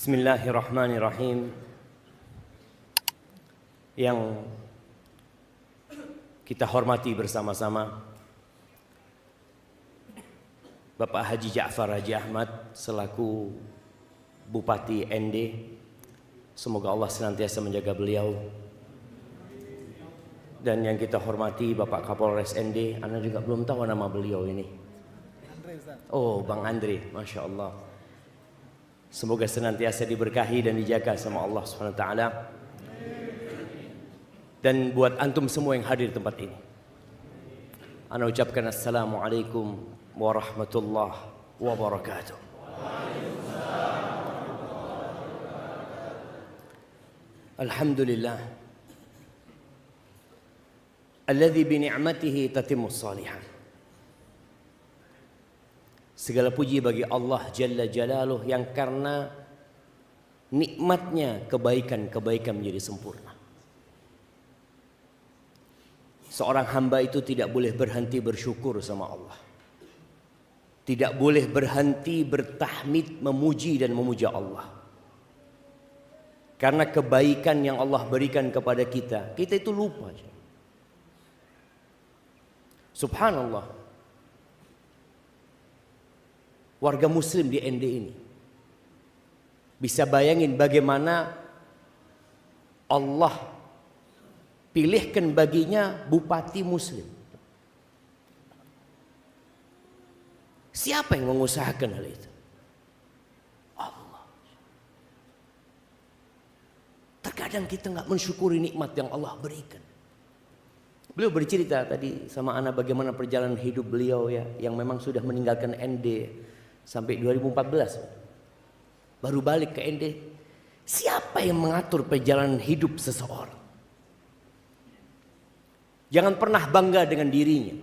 Bismillahirrahmanirrahim yang kita hormati bersama-sama Bapak Haji Ja'far Haji Ahmad selaku Bupati ND semoga Allah senantiasa menjaga beliau dan yang kita hormati Bapak Kapolres ND Anda juga belum tahu nama beliau ini Oh Bang Andre Masya Allah Semoga senantiasa diberkahi dan dijaga sama Allah Subhanahu taala. Dan buat antum semua yang hadir di tempat ini. Ana ucapkan assalamualaikum Warahmatullah wabarakatuh. Alhamdulillah. Al-Ladhi الذي بنعمته تتم salihan. Segala puji bagi Allah Jalla Jalaluh yang karena nikmatnya kebaikan-kebaikan menjadi sempurna. Seorang hamba itu tidak boleh berhenti bersyukur sama Allah. Tidak boleh berhenti bertahmid memuji dan memuja Allah. Karena kebaikan yang Allah berikan kepada kita, kita itu lupa. Subhanallah, warga muslim di ND ini. Bisa bayangin bagaimana Allah pilihkan baginya bupati muslim. Siapa yang mengusahakan hal itu? Allah. Terkadang kita nggak mensyukuri nikmat yang Allah berikan. Beliau bercerita tadi sama Ana bagaimana perjalanan hidup beliau ya yang memang sudah meninggalkan ND sampai 2014 baru balik ke ND siapa yang mengatur perjalanan hidup seseorang jangan pernah bangga dengan dirinya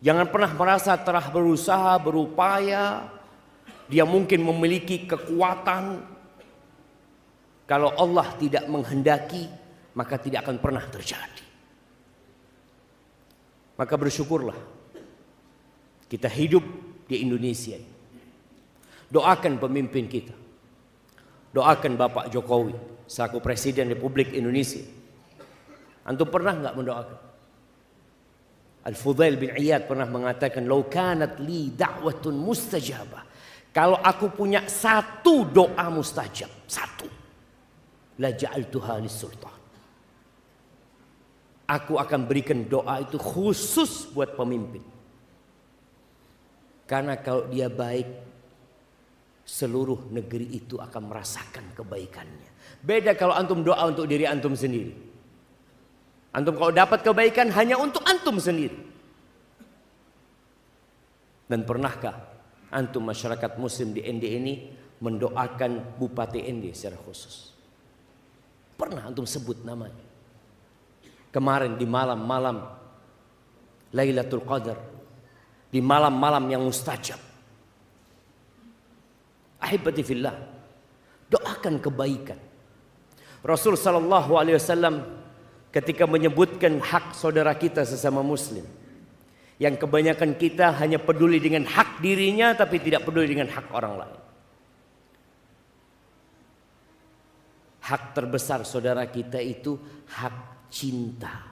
jangan pernah merasa telah berusaha berupaya dia mungkin memiliki kekuatan kalau Allah tidak menghendaki maka tidak akan pernah terjadi maka bersyukurlah kita hidup di Indonesia. Doakan pemimpin kita. Doakan Bapak Jokowi selaku Presiden Republik Indonesia. Antum pernah nggak mendoakan? Al-Fudail bin Iyad pernah mengatakan, "Lau kanat li da'watun mustajabah." Kalau aku punya satu doa mustajab, satu. La ja'altuha sultan. Aku akan berikan doa itu khusus buat pemimpin. Karena kalau dia baik, seluruh negeri itu akan merasakan kebaikannya. Beda kalau antum doa untuk diri antum sendiri. Antum kalau dapat kebaikan hanya untuk antum sendiri. Dan pernahkah antum masyarakat muslim di ND ini mendoakan Bupati ND secara khusus? Pernah antum sebut namanya. Kemarin di malam-malam Lailatul Qadar di malam-malam yang mustajab. Ahibati fillah. Doakan kebaikan. Rasul sallallahu alaihi wasallam ketika menyebutkan hak saudara kita sesama muslim yang kebanyakan kita hanya peduli dengan hak dirinya tapi tidak peduli dengan hak orang lain. Hak terbesar saudara kita itu hak cinta.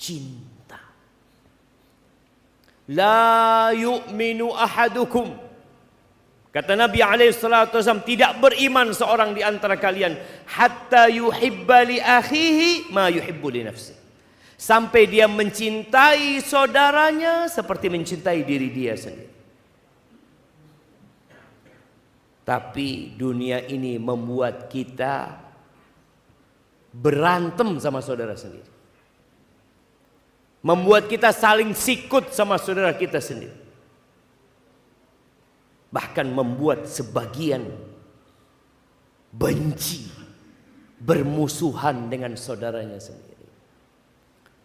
Cinta. La yu'minu ahadukum. Kata Nabi SAW, tidak beriman seorang di antara kalian. Hatta yuhibba li akhihi ma yuhibbu li nafsi. Sampai dia mencintai saudaranya seperti mencintai diri dia sendiri. Tapi dunia ini membuat kita berantem sama saudara sendiri membuat kita saling sikut sama saudara kita sendiri. Bahkan membuat sebagian benci, bermusuhan dengan saudaranya sendiri.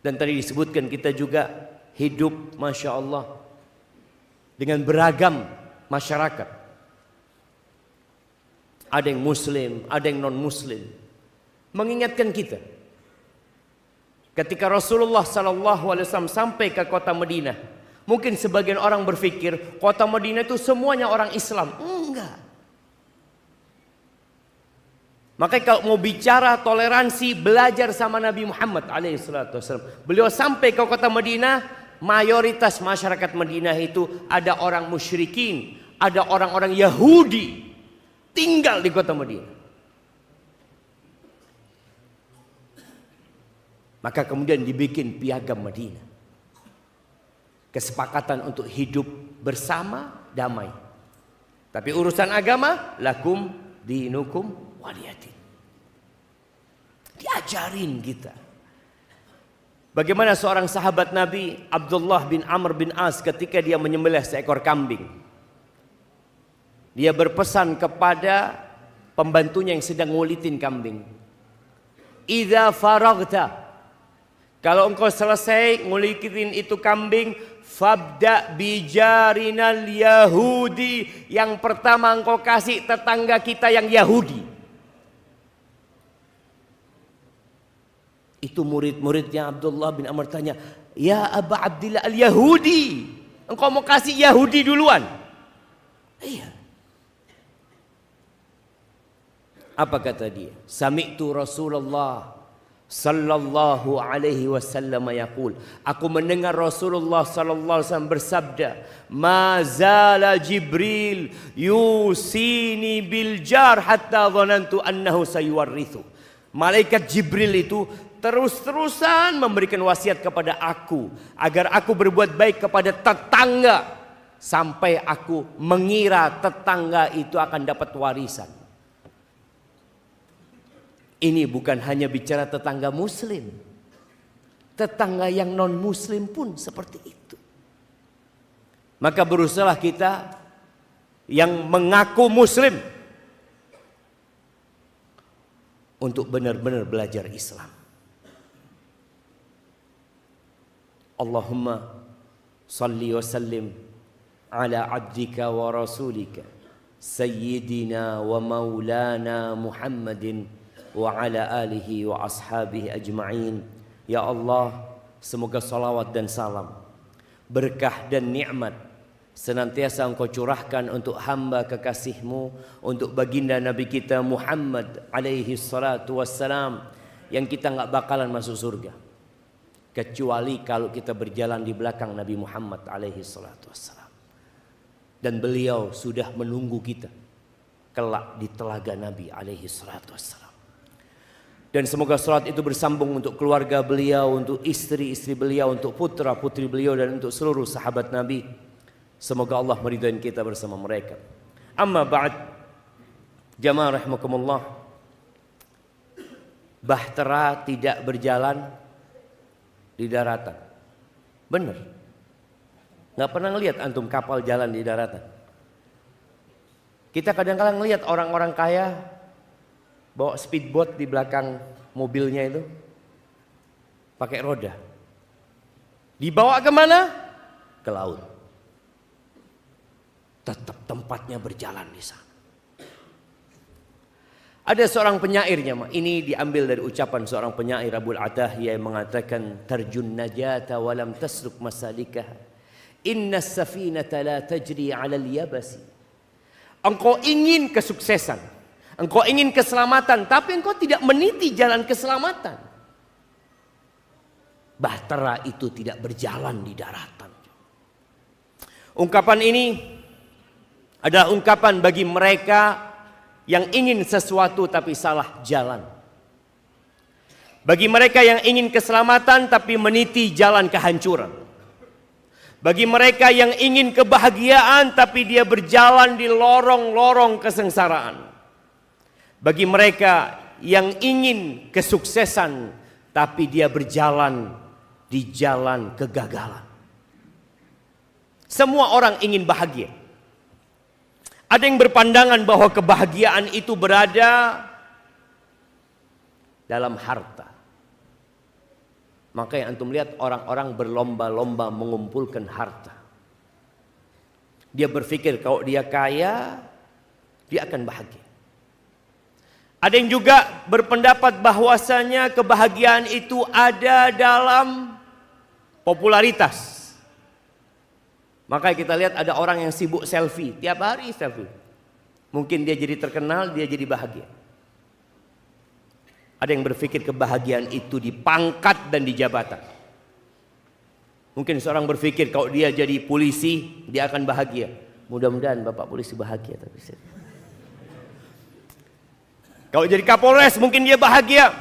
Dan tadi disebutkan kita juga hidup Masya Allah dengan beragam masyarakat. Ada yang muslim, ada yang non muslim. Mengingatkan kita Ketika Rasulullah SAW sampai ke kota Madinah, mungkin sebagian orang berfikir kota Madinah itu semuanya orang Islam. Enggak. Maka kalau mau bicara toleransi, belajar sama Nabi Muhammad SAW, Beliau sampai ke kota Madinah, mayoritas masyarakat Madinah itu ada orang musyrikin, ada orang-orang Yahudi tinggal di kota Madinah. Maka kemudian dibikin piagam Madinah. Kesepakatan untuk hidup bersama damai. Tapi urusan agama lakum dinukum waliyadin. Diajarin kita. Bagaimana seorang sahabat Nabi Abdullah bin Amr bin As ketika dia menyembelih seekor kambing. Dia berpesan kepada pembantunya yang sedang ngulitin kambing. Idza faragta kalau engkau selesai ngulikitin itu kambing, fabda bijarinal Yahudi. Yang pertama engkau kasih tetangga kita yang Yahudi. Itu murid-muridnya Abdullah bin Amr tanya, Ya Aba Abdillah al-Yahudi. Engkau mau kasih Yahudi duluan. Iya. Apa kata dia? Sami'tu Rasulullah sallallahu alaihi wasallam yaqul aku mendengar Rasulullah sallallahu alaihi wasallam bersabda mazala jibril yusini bil jar hatta dhanantu annahu sayuwarrithu malaikat jibril itu terus-terusan memberikan wasiat kepada aku agar aku berbuat baik kepada tetangga sampai aku mengira tetangga itu akan dapat warisan ini bukan hanya bicara tetangga muslim. Tetangga yang non muslim pun seperti itu. Maka berusahalah kita yang mengaku muslim untuk benar-benar belajar Islam. Allahumma salli wa sallim ala abdika wa rasulika sayyidina wa maulana Muhammadin wa ala alihi wa ashabihi ajma'in. Ya Allah, semoga salawat dan salam, berkah dan nikmat senantiasa engkau curahkan untuk hamba kekasihmu, untuk baginda Nabi kita Muhammad alaihi salatu wassalam yang kita nggak bakalan masuk surga. Kecuali kalau kita berjalan di belakang Nabi Muhammad alaihi salatu wassalam. Dan beliau sudah menunggu kita kelak di telaga Nabi alaihi salatu wassalam. Dan semoga sholat itu bersambung untuk keluarga beliau, untuk istri-istri beliau, untuk putra-putri beliau dan untuk seluruh sahabat Nabi. Semoga Allah meridhai kita bersama mereka. Amma ba'd. Jamaah rahimakumullah. Bahtera tidak berjalan di daratan. Benar. Enggak pernah lihat antum kapal jalan di daratan. Kita kadang-kadang ngelihat orang-orang kaya bawa speedboat di belakang mobilnya itu pakai roda. Dibawa kemana? Ke laut. Tetap tempatnya berjalan di sana. Ada seorang penyairnya, ini diambil dari ucapan seorang penyair Abu Adah yang mengatakan terjun najata walam tasruk masalikah. Inna safinata la tajri ala al-yabasi. Engkau ingin kesuksesan, Engkau ingin keselamatan, tapi engkau tidak meniti jalan keselamatan. Bahtera itu tidak berjalan di daratan. Ungkapan ini adalah ungkapan bagi mereka yang ingin sesuatu tapi salah jalan. Bagi mereka yang ingin keselamatan tapi meniti jalan kehancuran. Bagi mereka yang ingin kebahagiaan tapi dia berjalan di lorong-lorong kesengsaraan. Bagi mereka yang ingin kesuksesan tapi dia berjalan di jalan kegagalan. Semua orang ingin bahagia. Ada yang berpandangan bahwa kebahagiaan itu berada dalam harta. Maka yang antum lihat orang-orang berlomba-lomba mengumpulkan harta. Dia berpikir kalau dia kaya, dia akan bahagia. Ada yang juga berpendapat bahwasanya kebahagiaan itu ada dalam popularitas. Maka kita lihat ada orang yang sibuk selfie, tiap hari selfie. Mungkin dia jadi terkenal, dia jadi bahagia. Ada yang berpikir kebahagiaan itu di pangkat dan di jabatan. Mungkin seorang berpikir kalau dia jadi polisi, dia akan bahagia. Mudah-mudahan Bapak polisi bahagia tapi kalau jadi Kapolres mungkin dia bahagia.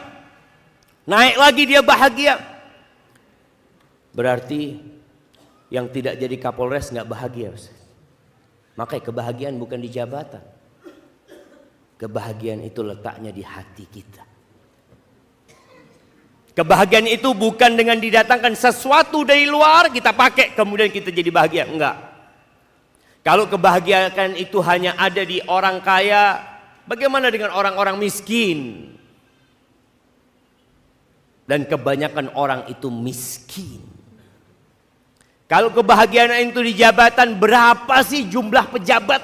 Naik lagi dia bahagia. Berarti yang tidak jadi Kapolres nggak bahagia. Makanya kebahagiaan bukan di jabatan. Kebahagiaan itu letaknya di hati kita. Kebahagiaan itu bukan dengan didatangkan sesuatu dari luar kita pakai kemudian kita jadi bahagia, enggak. Kalau kebahagiaan itu hanya ada di orang kaya, Bagaimana dengan orang-orang miskin? Dan kebanyakan orang itu miskin. Kalau kebahagiaan itu di jabatan, berapa sih jumlah pejabat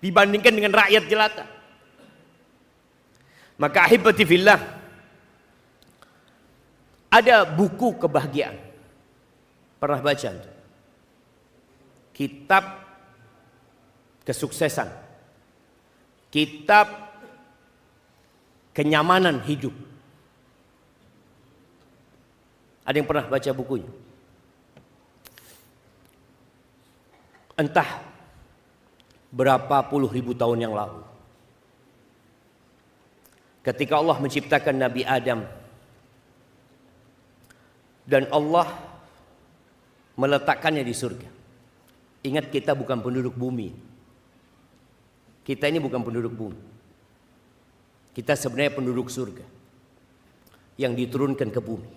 dibandingkan dengan rakyat jelata? Maka ahibati fillah ada buku kebahagiaan. Pernah baca? Kitab kesuksesan kitab kenyamanan hidup. Ada yang pernah baca bukunya? Entah berapa puluh ribu tahun yang lalu. Ketika Allah menciptakan Nabi Adam dan Allah meletakkannya di surga. Ingat kita bukan penduduk bumi, kita ini bukan penduduk bumi. Kita sebenarnya penduduk surga yang diturunkan ke bumi.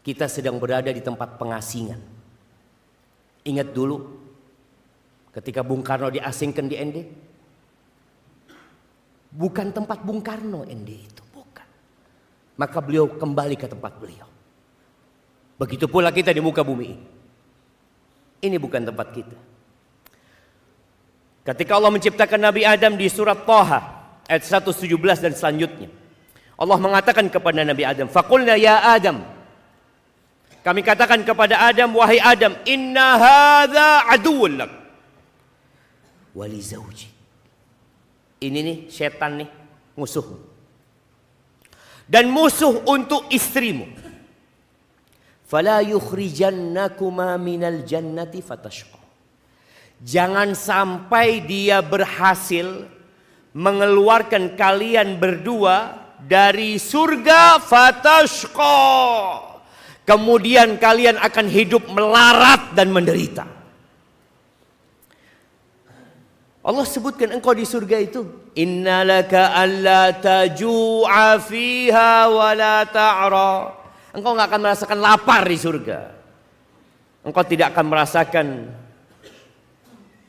Kita sedang berada di tempat pengasingan. Ingat dulu ketika Bung Karno diasingkan di ND. Bukan tempat Bung Karno ND itu, bukan. Maka beliau kembali ke tempat beliau. Begitu pula kita di muka bumi ini. Ini bukan tempat kita. Ketika Allah menciptakan Nabi Adam di surat Toha ayat 117 dan selanjutnya. Allah mengatakan kepada Nabi Adam, "Faqulna ya Adam." Kami katakan kepada Adam, "Wahai Adam, inna hadza aduwwul lak wa li zawji." Ini nih setan nih musuhmu. Dan musuh untuk istrimu. Fala yukhrijannakuma minal jannati fatashqa. Jangan sampai dia berhasil mengeluarkan kalian berdua dari surga fatashqa. Kemudian kalian akan hidup melarat dan menderita. Allah sebutkan engkau di surga itu innalaka alla taju'a fiha wa la ta'ra. Engkau enggak akan merasakan lapar di surga. Engkau tidak akan merasakan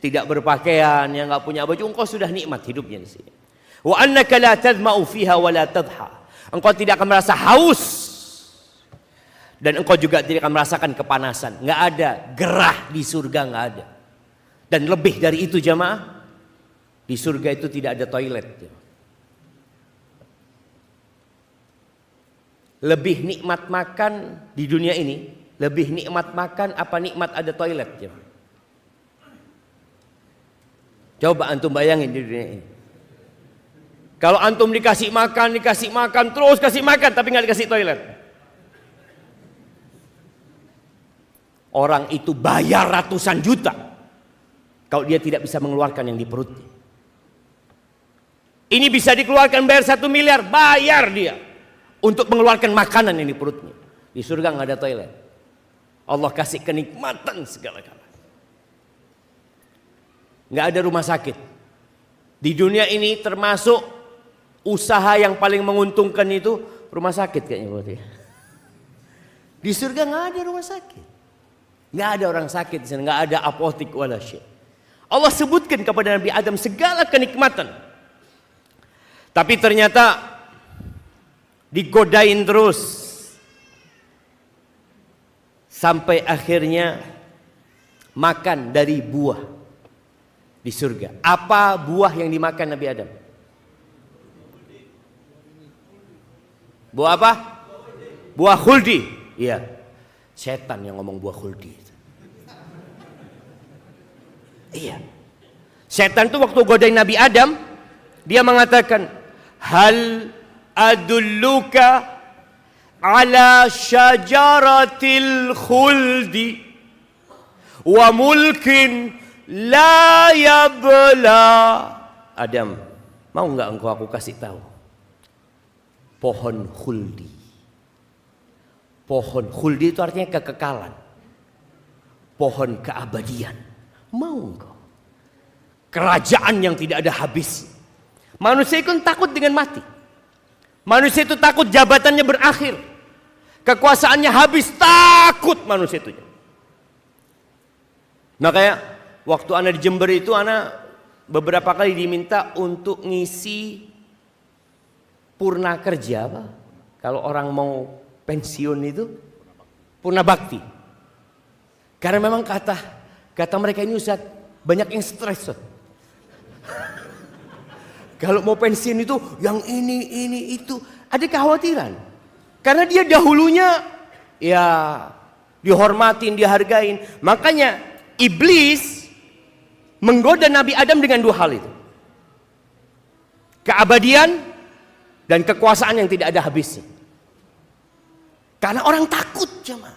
tidak berpakaian, yang nggak punya baju, engkau sudah nikmat hidupnya di sini. Wa annaka la tadma'u fiha wa la tadha. Engkau tidak akan merasa haus dan engkau juga tidak akan merasakan kepanasan. Enggak ada gerah di surga enggak ada. Dan lebih dari itu jamaah, di surga itu tidak ada toilet. Lebih nikmat makan di dunia ini, lebih nikmat makan apa nikmat ada toilet jemaah? Coba antum bayangin di dunia ini. Kalau antum dikasih makan, dikasih makan, terus kasih makan tapi nggak dikasih toilet. Orang itu bayar ratusan juta kalau dia tidak bisa mengeluarkan yang di perutnya. Ini bisa dikeluarkan bayar satu miliar, bayar dia untuk mengeluarkan makanan yang di perutnya. Di surga nggak ada toilet. Allah kasih kenikmatan segala galanya nggak ada rumah sakit. Di dunia ini termasuk usaha yang paling menguntungkan itu rumah sakit kayaknya berarti. Di surga nggak ada rumah sakit, nggak ada orang sakit di sana, nggak ada apotik wala Allah sebutkan kepada Nabi Adam segala kenikmatan. Tapi ternyata digodain terus. Sampai akhirnya makan dari buah di surga. Apa buah yang dimakan Nabi Adam? Buah apa? Buah khuldi. Iya. Setan yang ngomong buah khuldi. Iya. Setan tuh waktu godain Nabi Adam, dia mengatakan, "Hal adulluka ala syajaratil khuldi wa mulkin La yabla. Adam, mau nggak engkau aku kasih tahu? Pohon khuldi. Pohon khuldi itu artinya kekekalan. Pohon keabadian. Mau engkau? Kerajaan yang tidak ada habis. Manusia itu takut dengan mati. Manusia itu takut jabatannya berakhir. Kekuasaannya habis, takut manusia itu. Nah kayak waktu anak di Jember itu anak beberapa kali diminta untuk ngisi purna kerja apa? Kalau orang mau pensiun itu purna bakti. Karena memang kata kata mereka ini Ustaz banyak yang stres. Kalau mau pensiun itu yang ini ini itu ada kekhawatiran. Karena dia dahulunya ya dihormatin, dihargain. Makanya iblis menggoda Nabi Adam dengan dua hal itu. Keabadian dan kekuasaan yang tidak ada habisnya. Karena orang takut jemaah.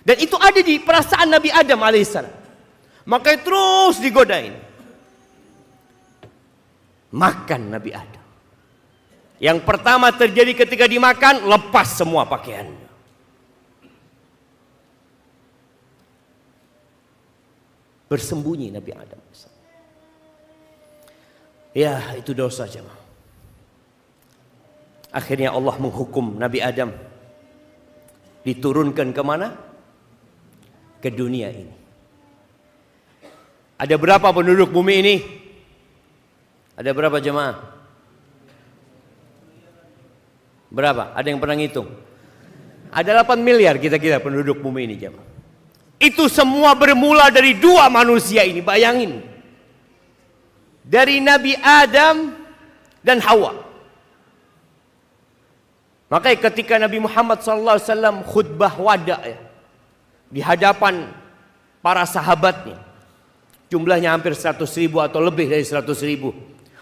Dan itu ada di perasaan Nabi Adam alaihissalam. Makanya terus digodain. Makan Nabi Adam. Yang pertama terjadi ketika dimakan, lepas semua pakaiannya. Bersembunyi Nabi Adam. Ya itu dosa jemaah. Akhirnya Allah menghukum Nabi Adam. Diturunkan ke mana? Ke dunia ini. Ada berapa penduduk bumi ini? Ada berapa jemaah? Berapa? Ada yang pernah ngitung? Ada 8 miliar kita kita penduduk bumi ini jemaah. Itu semua bermula dari dua manusia ini, bayangin. Dari Nabi Adam dan Hawa. Makanya ketika Nabi Muhammad SAW khutbah wada ya, di hadapan para sahabatnya, jumlahnya hampir 100 ribu atau lebih dari 100 ribu.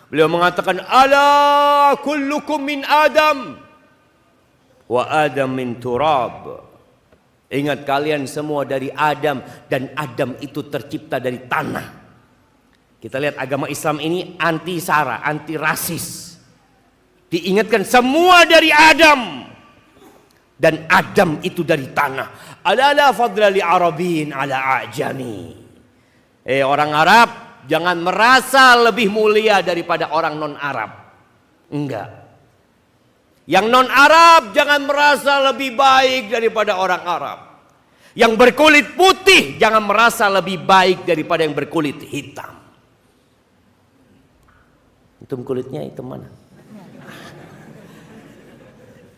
Beliau mengatakan, Ala kullukum min Adam, wa Adam min turab. Ingat kalian semua dari Adam dan Adam itu tercipta dari tanah. Kita lihat agama Islam ini anti sara, anti rasis. Diingatkan semua dari Adam dan Adam itu dari tanah. Alala fadlali arabin ala ajami. Eh orang Arab jangan merasa lebih mulia daripada orang non Arab. Enggak. Yang non-Arab jangan merasa lebih baik daripada orang Arab. Yang berkulit putih jangan merasa lebih baik daripada yang berkulit hitam. Itu kulitnya itu mana?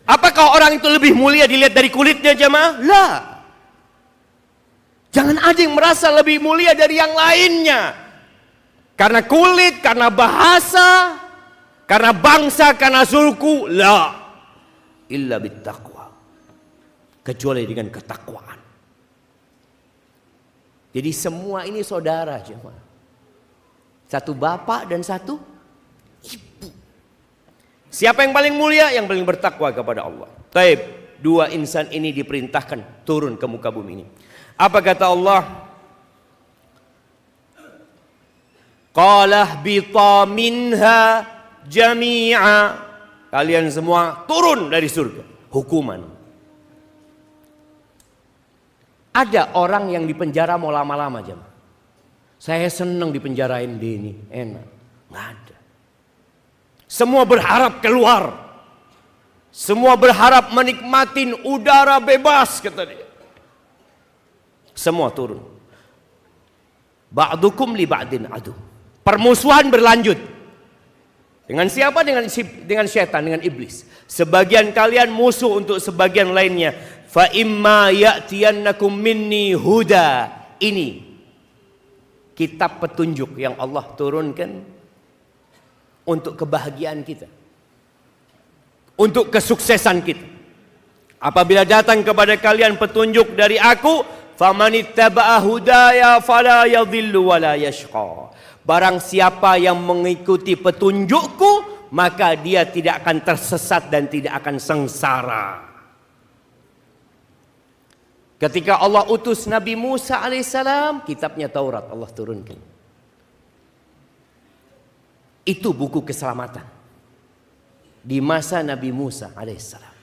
Apakah orang itu lebih mulia dilihat dari kulitnya jemaah? Lah. Jangan ada yang merasa lebih mulia dari yang lainnya. Karena kulit, karena bahasa, karena bangsa, karena suku. Lah illa bittaqwa. Kecuali dengan ketakwaan. Jadi semua ini saudara cuman. Satu bapak dan satu ibu. Siapa yang paling mulia? Yang paling bertakwa kepada Allah. Taib, dua insan ini diperintahkan turun ke muka bumi ini. Apa kata Allah? Qalah bita minha jami'a kalian semua turun dari surga. Hukuman. Ada orang yang di penjara mau lama-lama jam. Saya seneng dipenjarain ini enak. Nggak ada. Semua berharap keluar. Semua berharap menikmati udara bebas kata dia. Semua turun. Ba'dukum li ba'din adu. Permusuhan berlanjut. Dengan siapa? Dengan si, dengan setan, dengan iblis. Sebagian kalian musuh untuk sebagian lainnya. Fa imma ya'tiyannakum minni huda. Ini kitab petunjuk yang Allah turunkan untuk kebahagiaan kita. Untuk kesuksesan kita. Apabila datang kepada kalian petunjuk dari aku, famanittaba'a hudaya fala yadhillu wa la yashqa. Barang siapa yang mengikuti petunjukku, maka dia tidak akan tersesat dan tidak akan sengsara. Ketika Allah utus Nabi Musa alaihissalam, kitabnya Taurat Allah turunkan. Itu buku keselamatan. Di masa Nabi Musa alaihissalam.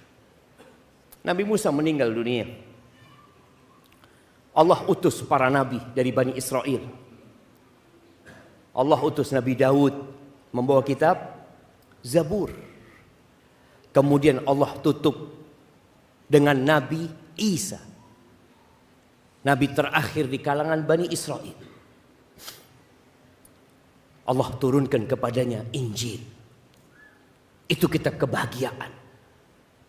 Nabi Musa meninggal dunia. Allah utus para nabi dari Bani Israel Allah utus Nabi Daud membawa kitab Zabur. Kemudian Allah tutup dengan Nabi Isa. Nabi terakhir di kalangan Bani Israel. Allah turunkan kepadanya Injil. Itu kita kebahagiaan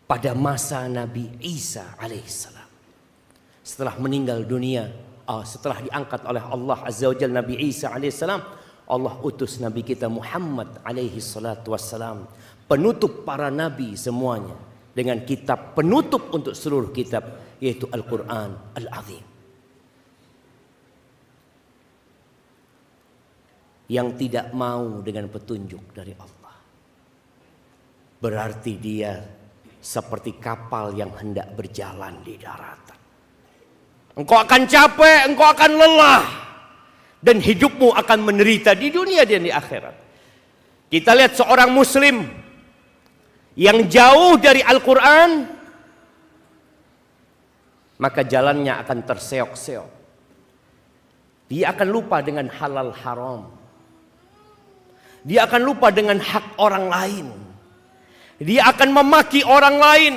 pada masa Nabi Isa alaihissalam. Setelah meninggal dunia, ah, setelah diangkat oleh Allah Azza wa Jalla Nabi Isa alaihissalam, Allah utus Nabi kita Muhammad alaihi salatu wassalam. Penutup para Nabi semuanya. Dengan kitab penutup untuk seluruh kitab. Yaitu Al-Quran Al-Azim. Yang tidak mau dengan petunjuk dari Allah. Berarti dia seperti kapal yang hendak berjalan di daratan. Engkau akan capek, engkau akan lelah dan hidupmu akan menderita di dunia dan di akhirat. Kita lihat seorang muslim yang jauh dari Al-Qur'an maka jalannya akan terseok-seok. Dia akan lupa dengan halal haram. Dia akan lupa dengan hak orang lain. Dia akan memaki orang lain.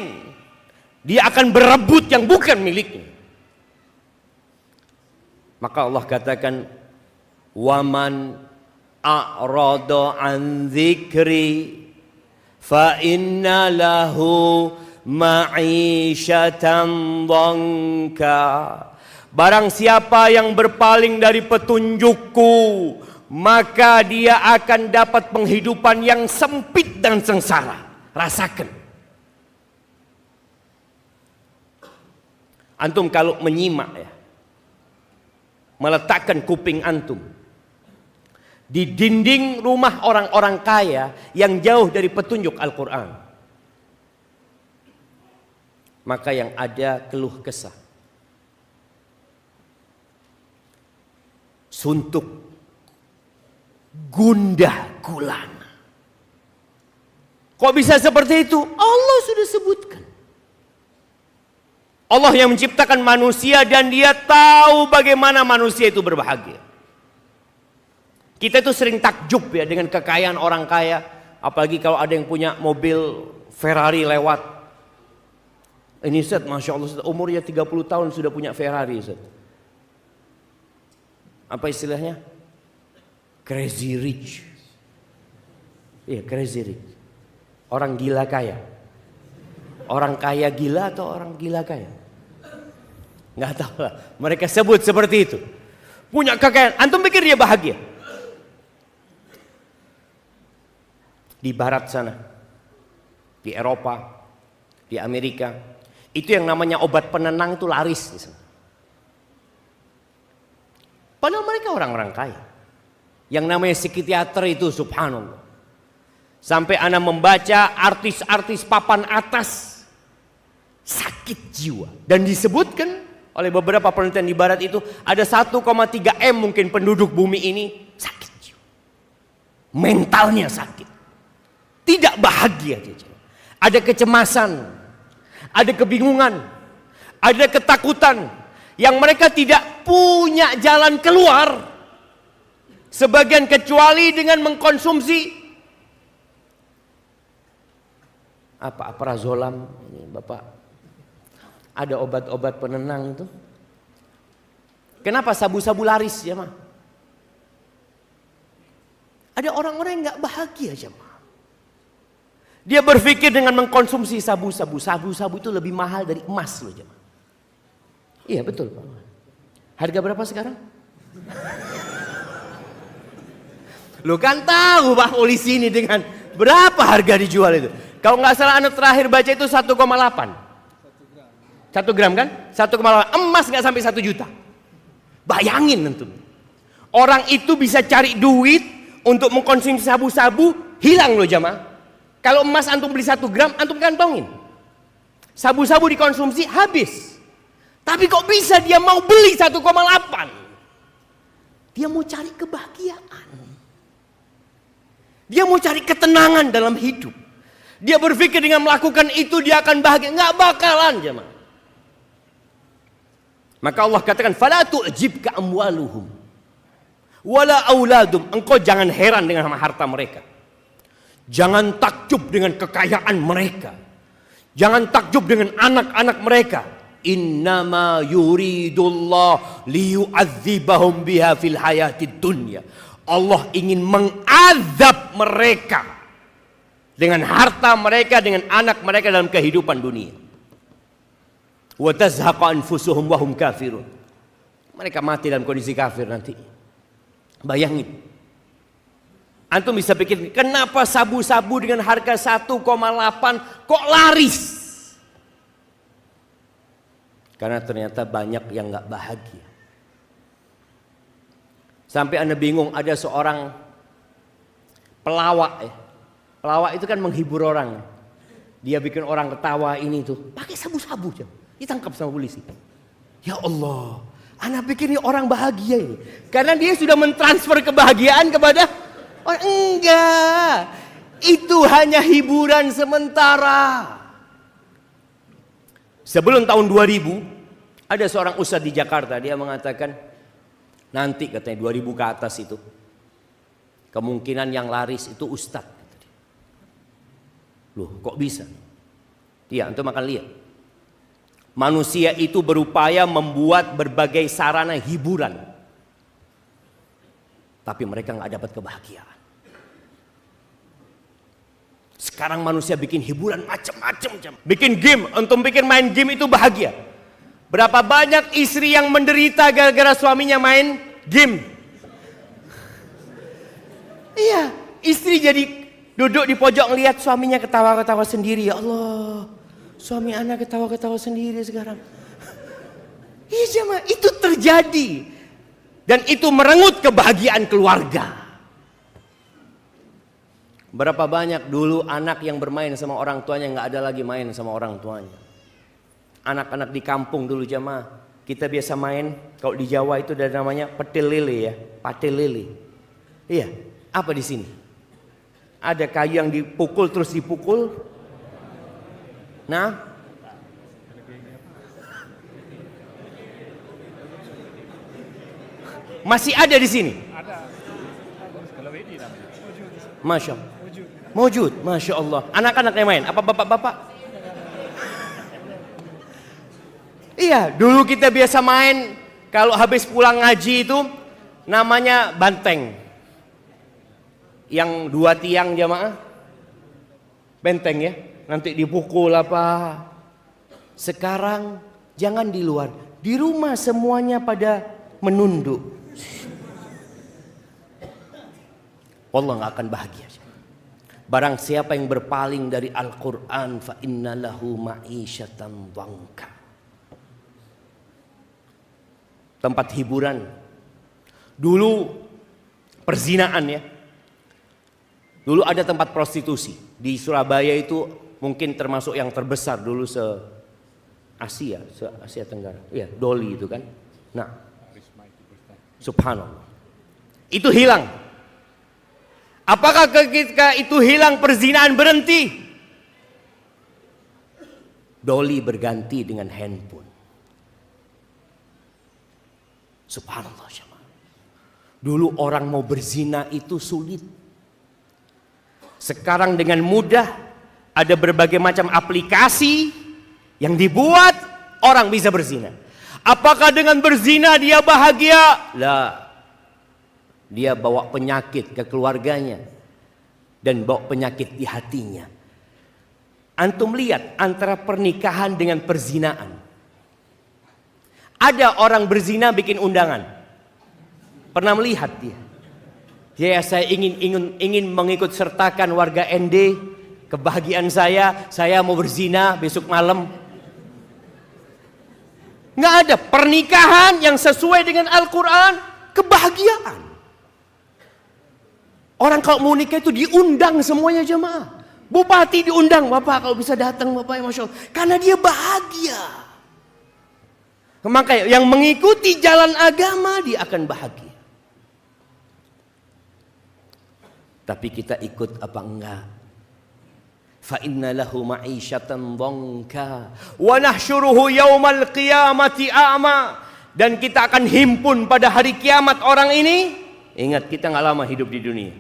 Dia akan berebut yang bukan miliknya. Maka Allah katakan waman a'rada an dzikri fa inna lahu ma'isyatan dhanka Barang siapa yang berpaling dari petunjukku maka dia akan dapat penghidupan yang sempit dan sengsara rasakan Antum kalau menyimak ya meletakkan kuping antum di dinding rumah orang-orang kaya yang jauh dari petunjuk Al-Quran. Maka yang ada keluh kesah. Suntuk. Gundah gulana. Kok bisa seperti itu? Allah sudah sebutkan. Allah yang menciptakan manusia dan dia tahu bagaimana manusia itu berbahagia. Kita tuh sering takjub ya dengan kekayaan orang kaya, apalagi kalau ada yang punya mobil Ferrari lewat. Ini set, Masya Allah Ustaz, umurnya 30 tahun sudah punya Ferrari Ustaz. Apa istilahnya? Crazy rich. Iya, crazy rich. Orang gila kaya. Orang kaya gila atau orang gila kaya? Nggak tahu lah. Mereka sebut seperti itu. Punya kekayaan. Antum pikir dia bahagia? di barat sana, di Eropa, di Amerika, itu yang namanya obat penenang itu laris di Padahal mereka orang-orang kaya. Yang namanya psikiater itu subhanallah. Sampai anak membaca artis-artis papan atas sakit jiwa. Dan disebutkan oleh beberapa penelitian di barat itu ada 1,3 M mungkin penduduk bumi ini sakit jiwa. Mentalnya sakit. Tidak bahagia dia Ada kecemasan, ada kebingungan, ada ketakutan yang mereka tidak punya jalan keluar. Sebagian kecuali dengan mengkonsumsi apa aprazolam ini Bapak. Ada obat-obat penenang itu. Kenapa sabu-sabu laris ya mah? Ada orang-orang yang nggak bahagia ma. Dia berpikir dengan mengkonsumsi sabu-sabu. Sabu-sabu itu lebih mahal dari emas loh jemaah. Iya betul Pak. Harga berapa sekarang? Lo kan tahu Pak polisi ini dengan berapa harga dijual itu. Kalau nggak salah anak terakhir baca itu 1,8. 1 gram kan? 1,8. Emas nggak sampai 1 juta. Bayangin tentu. Orang itu bisa cari duit untuk mengkonsumsi sabu-sabu hilang loh jemaah. Kalau emas antum beli satu gram, antum kantongin. Sabu-sabu dikonsumsi habis. Tapi kok bisa dia mau beli 1,8? Dia mau cari kebahagiaan. Dia mau cari ketenangan dalam hidup. Dia berpikir dengan melakukan itu dia akan bahagia. Nggak bakalan jemaah. Maka Allah katakan, "Fala tu'jibka amwaluhum wala auladum." Engkau jangan heran dengan harta mereka. Jangan takjub dengan kekayaan mereka. Jangan takjub dengan anak-anak mereka. Innama yuridullah liyu'adzibahum biha fil hayati dunya. Allah ingin mengazab mereka dengan harta mereka, dengan anak mereka dalam kehidupan dunia. Wa tazhaqa anfusuhum wa hum kafirun. Mereka mati dalam kondisi kafir nanti. Bayangin, Antum bisa pikir, kenapa sabu-sabu dengan harga 1,8 kok laris? Karena ternyata banyak yang nggak bahagia. Sampai Anda bingung ada seorang pelawak ya. Pelawak itu kan menghibur orang. Dia bikin orang ketawa ini tuh. Pakai sabu-sabu aja. Ditangkap sama polisi. Ya Allah, Anda pikir ini orang bahagia ini. Karena dia sudah mentransfer kebahagiaan kepada Oh, enggak. Itu hanya hiburan sementara. Sebelum tahun 2000, ada seorang ustadz di Jakarta, dia mengatakan, nanti katanya 2000 ke atas itu, kemungkinan yang laris itu ustadz. Loh, kok bisa? Iya, untuk makan lihat. Manusia itu berupaya membuat berbagai sarana hiburan. Tapi mereka nggak dapat kebahagiaan. Sekarang manusia bikin hiburan macam-macam. Bikin game, untuk bikin main game itu bahagia. Berapa banyak istri yang menderita gara-gara suaminya main game. Iya, istri jadi duduk di pojok ngeliat suaminya ketawa-ketawa sendiri. Ya Allah, suami anak ketawa-ketawa sendiri sekarang. Iya, jemaah, itu terjadi. Dan itu merengut kebahagiaan keluarga. Berapa banyak dulu anak yang bermain sama orang tuanya nggak ada lagi main sama orang tuanya. Anak-anak di kampung dulu jamaah kita biasa main kalau di Jawa itu ada namanya petil lili ya, patil lili. Iya, apa di sini? Ada kayu yang dipukul terus dipukul. Nah, masih ada di sini. Masya Allah. Mujud, Masya Allah. Anak-anak yang main, apa bapak-bapak? iya, dulu kita biasa main, kalau habis pulang ngaji itu, namanya banteng. Yang dua tiang jamaah, benteng ya, nanti dipukul apa. Sekarang jangan di luar, di rumah semuanya pada menunduk. Allah nggak akan bahagia. Barang siapa yang berpaling dari Al-Quran fa innalahu ma'isyatan dhanka. Tempat hiburan. Dulu perzinaan ya. Dulu ada tempat prostitusi. Di Surabaya itu mungkin termasuk yang terbesar dulu se Asia, se Asia Tenggara. Iya, Doli itu kan. Nah, subhanallah. Itu hilang. Apakah ketika itu hilang perzinaan berhenti? Doli berganti dengan handphone. Subhanallah. Dulu orang mau berzina itu sulit. Sekarang dengan mudah ada berbagai macam aplikasi yang dibuat orang bisa berzina. Apakah dengan berzina dia bahagia? Lah, dia bawa penyakit ke keluarganya dan bawa penyakit di hatinya. Antum lihat antara pernikahan dengan perzinaan. Ada orang berzina bikin undangan. Pernah melihat dia. Ya, ya saya ingin ingin ingin mengikut sertakan warga ND kebahagiaan saya, saya mau berzina besok malam. Nggak ada pernikahan yang sesuai dengan Al-Quran, kebahagiaan. Orang kalau mau nikah itu diundang semuanya jemaah. Bupati diundang, Bapak kalau bisa datang Bapak ya Masya Allah. Karena dia bahagia. Maka yang mengikuti jalan agama dia akan bahagia. Tapi kita ikut apa enggak? Fa inna lahu ma'isyatan dhanka wa nahsyuruhu yaumal qiyamati a'ma dan kita akan himpun pada hari kiamat orang ini. Ingat kita nggak lama hidup di dunia.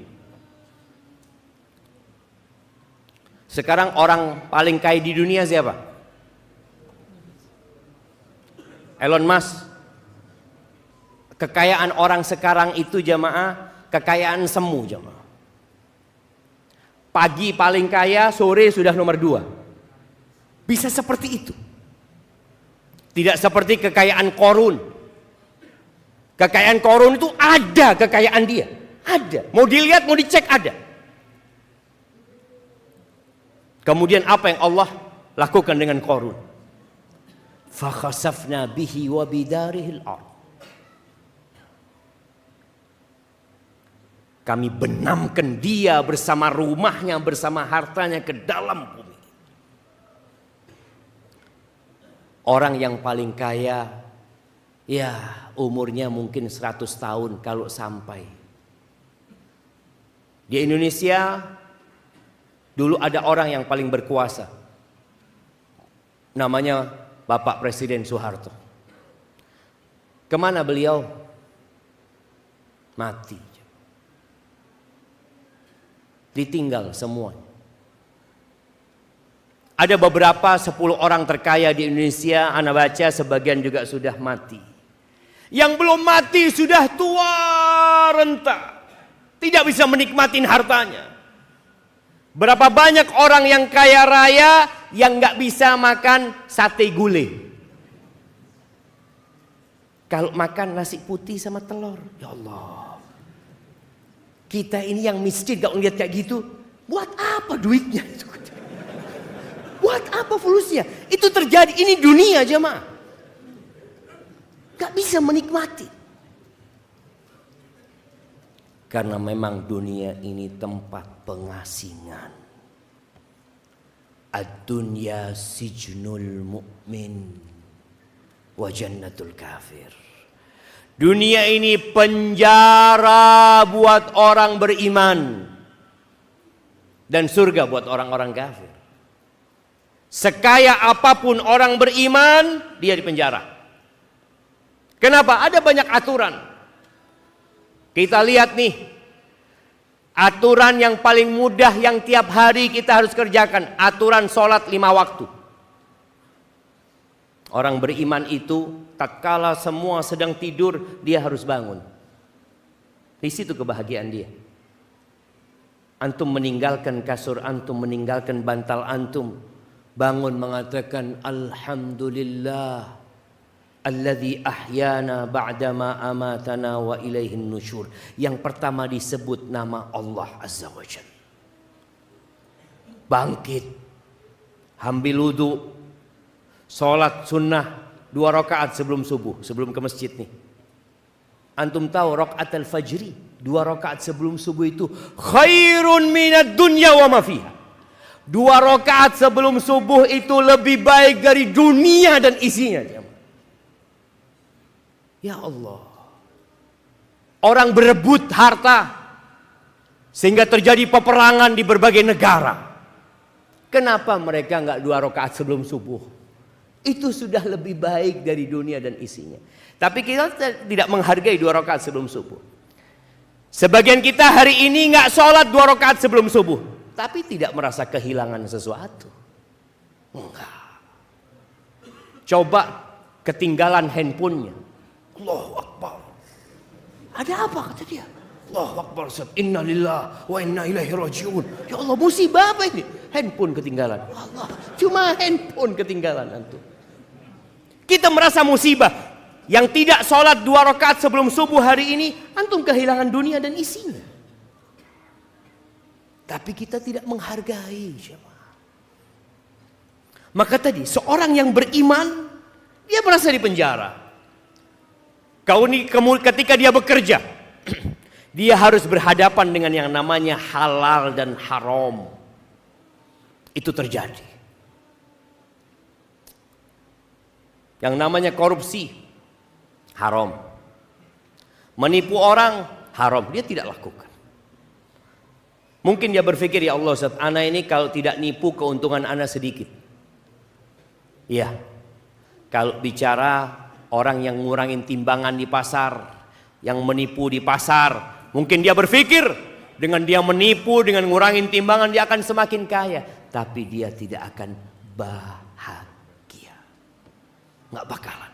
Sekarang orang paling kaya di dunia siapa? Elon Musk. Kekayaan orang sekarang itu jamaah, kekayaan semu jamaah. Pagi paling kaya, sore sudah nomor dua. Bisa seperti itu. Tidak seperti kekayaan korun. Kekayaan korun itu ada kekayaan dia. Ada. Mau dilihat, mau dicek ada. Kemudian apa yang Allah lakukan dengan Korun? Fakhasafna bihi wa bidarihil ard. Kami benamkan dia bersama rumahnya, bersama hartanya ke dalam bumi. Orang yang paling kaya ya umurnya mungkin 100 tahun kalau sampai. Di Indonesia Dulu ada orang yang paling berkuasa. Namanya Bapak Presiden Soeharto. Kemana beliau? Mati. Ditinggal semua. Ada beberapa sepuluh orang terkaya di Indonesia, anak baca sebagian juga sudah mati. Yang belum mati sudah tua renta. Tidak bisa menikmati hartanya. Berapa banyak orang yang kaya raya yang nggak bisa makan sate gulai? Kalau makan nasi putih sama telur, ya Allah. Kita ini yang miskin gak ngeliat kayak gitu, buat apa duitnya? Buat apa fulusnya? Itu terjadi, ini dunia jemaah. Gak bisa menikmati. Karena memang dunia ini tempat pengasingan. Ad-dunya sijnul mu'min wa kafir. Dunia ini penjara buat orang beriman dan surga buat orang-orang kafir. Sekaya apapun orang beriman, dia di penjara. Kenapa? Ada banyak aturan. Kita lihat nih, aturan yang paling mudah yang tiap hari kita harus kerjakan, aturan sholat lima waktu. Orang beriman itu tak kalah semua sedang tidur, dia harus bangun. Di situ kebahagiaan dia. Antum meninggalkan kasur antum, meninggalkan bantal antum, bangun mengatakan alhamdulillah. Alladhi ahyana ba'dama amatana wa ilaihin nusyur. Yang pertama disebut nama Allah Azza wa Jal. Bangkit. Ambil wudhu. Sholat sunnah. Dua rakaat sebelum subuh. Sebelum ke masjid nih. Antum tahu rakaat al-fajri. Dua rakaat sebelum subuh itu. Khairun minat dunya wa mafiha. Dua rakaat sebelum subuh itu lebih baik dari dunia dan isinya. Ya Allah. Orang berebut harta sehingga terjadi peperangan di berbagai negara. Kenapa mereka nggak dua rakaat sebelum subuh? Itu sudah lebih baik dari dunia dan isinya. Tapi kita tidak menghargai dua rakaat sebelum subuh. Sebagian kita hari ini nggak sholat dua rakaat sebelum subuh, tapi tidak merasa kehilangan sesuatu. Enggak. Coba ketinggalan handphonenya. Allahu Akbar. Ada apa kata dia? Allahu Akbar Ustaz. Inna lillah wa inna ilaihi rajiun. Ya Allah musibah apa ini? Handphone ketinggalan. Allah, cuma handphone ketinggalan antum. Kita merasa musibah. Yang tidak sholat dua rakaat sebelum subuh hari ini, antum kehilangan dunia dan isinya. Tapi kita tidak menghargai Maka tadi seorang yang beriman, dia merasa di penjara. Kau ini ketika dia bekerja, dia harus berhadapan dengan yang namanya halal dan haram. Itu terjadi. Yang namanya korupsi haram. Menipu orang haram, dia tidak lakukan. Mungkin dia berpikir ya Allah Ustaz, ana ini kalau tidak nipu keuntungan ana sedikit. ya Kalau bicara orang yang ngurangin timbangan di pasar, yang menipu di pasar. Mungkin dia berpikir dengan dia menipu, dengan ngurangin timbangan dia akan semakin kaya. Tapi dia tidak akan bahagia. Nggak bakalan.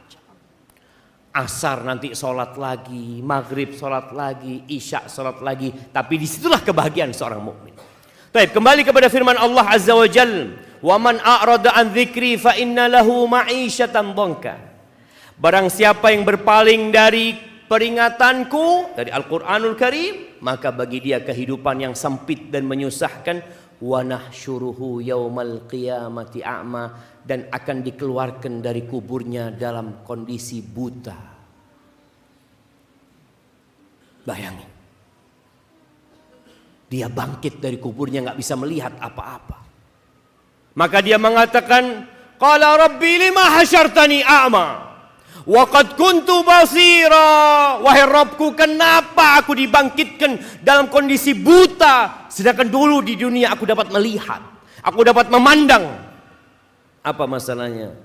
Asar nanti sholat lagi, maghrib sholat lagi, isya sholat lagi. Tapi disitulah kebahagiaan seorang mukmin. Baik, kembali kepada firman Allah Azza wa Jalla, Waman a'rada an dzikri fa inna lahu ma'isyatan Barang siapa yang berpaling dari peringatanku dari Al-Qur'anul Karim, maka bagi dia kehidupan yang sempit dan menyusahkan wa nahsyuruhu yaumal qiyamati a'ma dan akan dikeluarkan dari kuburnya dalam kondisi buta. Bayangin. Dia bangkit dari kuburnya nggak bisa melihat apa-apa. Maka dia mengatakan, "Qala rabbi lima hasyartani a'ma." Waqad kuntu basira. Wahai Robku, kenapa aku dibangkitkan dalam kondisi buta? Sedangkan dulu di dunia aku dapat melihat. Aku dapat memandang. Apa masalahnya?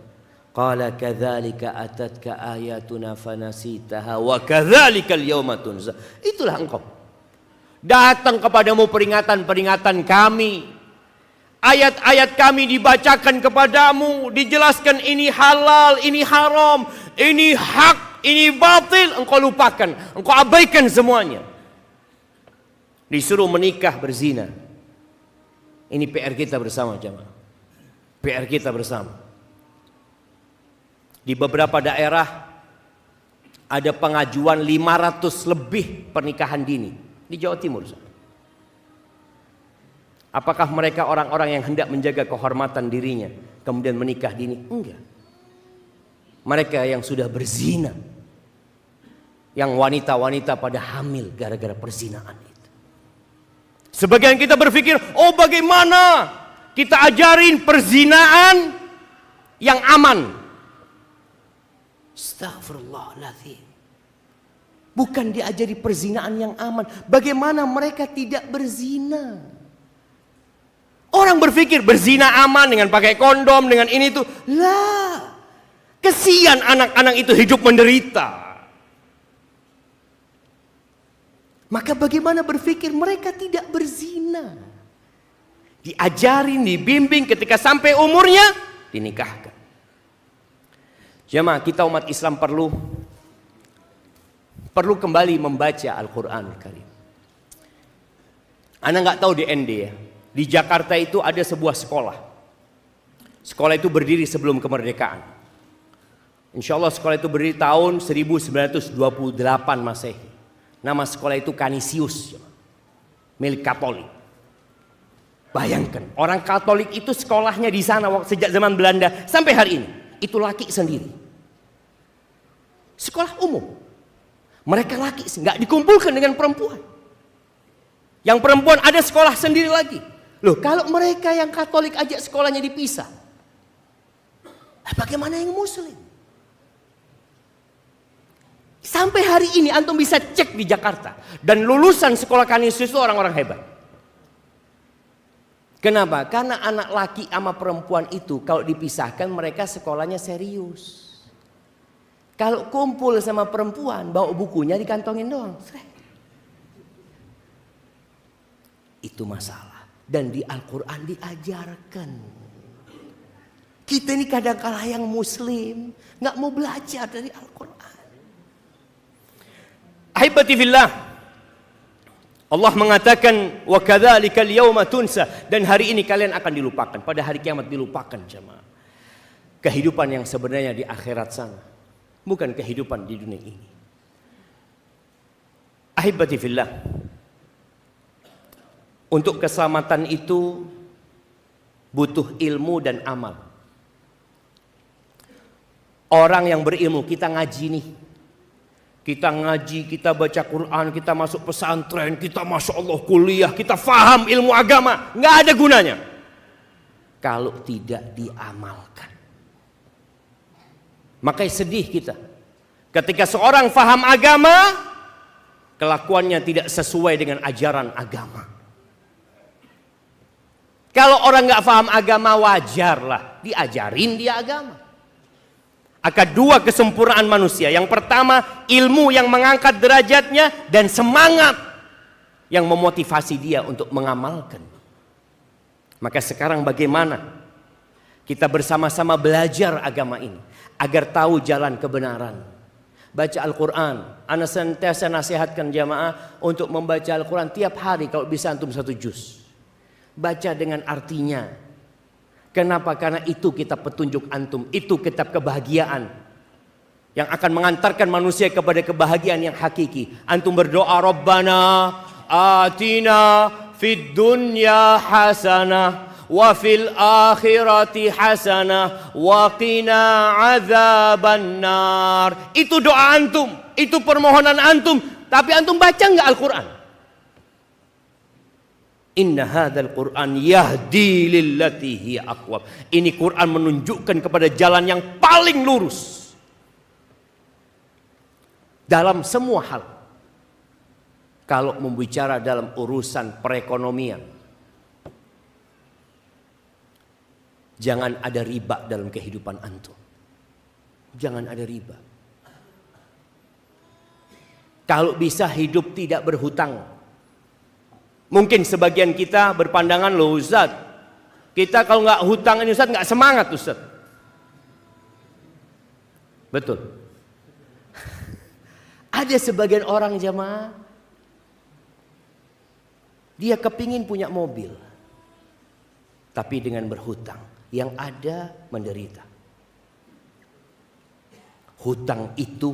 Qala kadzalika atatka ayatuna fanasitaha wa kadzalikal yauma tunza. Itulah engkau. Datang kepadamu peringatan-peringatan kami, ayat-ayat kami dibacakan kepadamu, dijelaskan ini halal, ini haram, ini hak, ini batil, engkau lupakan, engkau abaikan semuanya. Disuruh menikah berzina. Ini PR kita bersama jemaah. PR kita bersama. Di beberapa daerah ada pengajuan 500 lebih pernikahan dini di Jawa Timur. Apakah mereka orang-orang yang hendak menjaga kehormatan dirinya kemudian menikah dini? Enggak. Mereka yang sudah berzina. Yang wanita-wanita pada hamil gara-gara perzinaan itu. Sebagian kita berpikir, oh bagaimana kita ajarin perzinaan yang aman. Astagfirullahaladzim. Bukan diajari perzinaan yang aman. Bagaimana mereka tidak berzina? Orang berpikir berzina aman dengan pakai kondom, dengan ini tuh, Lah, Kesian anak-anak itu hidup menderita. Maka bagaimana berpikir mereka tidak berzina? Diajarin, dibimbing ketika sampai umurnya dinikahkan. Jemaah, kita umat Islam perlu perlu kembali membaca Al-Qur'an Karim. Anda nggak tahu di ND ya. Di Jakarta itu ada sebuah sekolah. Sekolah itu berdiri sebelum kemerdekaan. Insya Allah sekolah itu berdiri tahun 1928 Masehi. Nama sekolah itu Canisius, ya. milik Katolik. Bayangkan, orang Katolik itu sekolahnya di sana sejak zaman Belanda sampai hari ini. Itu laki sendiri. Sekolah umum. Mereka laki, nggak dikumpulkan dengan perempuan. Yang perempuan ada sekolah sendiri lagi. Loh, kalau mereka yang Katolik ajak sekolahnya dipisah, bagaimana yang Muslim? Sampai hari ini antum bisa cek di Jakarta dan lulusan sekolah Kanisius itu orang-orang hebat. Kenapa? Karena anak laki sama perempuan itu kalau dipisahkan mereka sekolahnya serius. Kalau kumpul sama perempuan bawa bukunya dikantongin doang. Itu masalah dan di Al-Qur'an diajarkan. Kita ini kadang kala yang muslim nggak mau belajar dari Al-Qur'an ahibati fillah Allah mengatakan wa kadzalikal yauma tunsa dan hari ini kalian akan dilupakan pada hari kiamat dilupakan jemaah kehidupan yang sebenarnya di akhirat sana bukan kehidupan di dunia ini ahibati fillah untuk keselamatan itu butuh ilmu dan amal. Orang yang berilmu kita ngaji nih, kita ngaji, kita baca Quran, kita masuk pesantren, kita masya Allah kuliah, kita faham ilmu agama. Nggak ada gunanya. Kalau tidak diamalkan. Makanya sedih kita. Ketika seorang faham agama, kelakuannya tidak sesuai dengan ajaran agama. Kalau orang nggak faham agama wajarlah diajarin dia agama akan dua kesempurnaan manusia. Yang pertama, ilmu yang mengangkat derajatnya dan semangat yang memotivasi dia untuk mengamalkan. Maka sekarang bagaimana kita bersama-sama belajar agama ini agar tahu jalan kebenaran. Baca Al-Quran. Anda sentiasa nasihatkan jamaah untuk membaca Al-Quran tiap hari kalau bisa antum satu juz. Baca dengan artinya, Kenapa? Karena itu kitab petunjuk antum, itu kitab kebahagiaan yang akan mengantarkan manusia kepada kebahagiaan yang hakiki. Antum berdoa, Rabbana atina fid dunya hasanah wa fil akhirati hasanah wa qina azaban nar. Itu doa antum, itu permohonan antum, tapi antum baca nggak Al-Qur'an? Inna hadzal Qur'an yahdi lillati hiya Ini Quran menunjukkan kepada jalan yang paling lurus. Dalam semua hal. Kalau membicara dalam urusan perekonomian. Jangan ada riba dalam kehidupan antum. Jangan ada riba. Kalau bisa hidup tidak berhutang. Mungkin sebagian kita berpandangan loh Ustaz, kita kalau nggak hutang ini Ustaz nggak semangat Ustaz. Betul. Ada sebagian orang jemaah dia kepingin punya mobil. Tapi dengan berhutang yang ada menderita. Hutang itu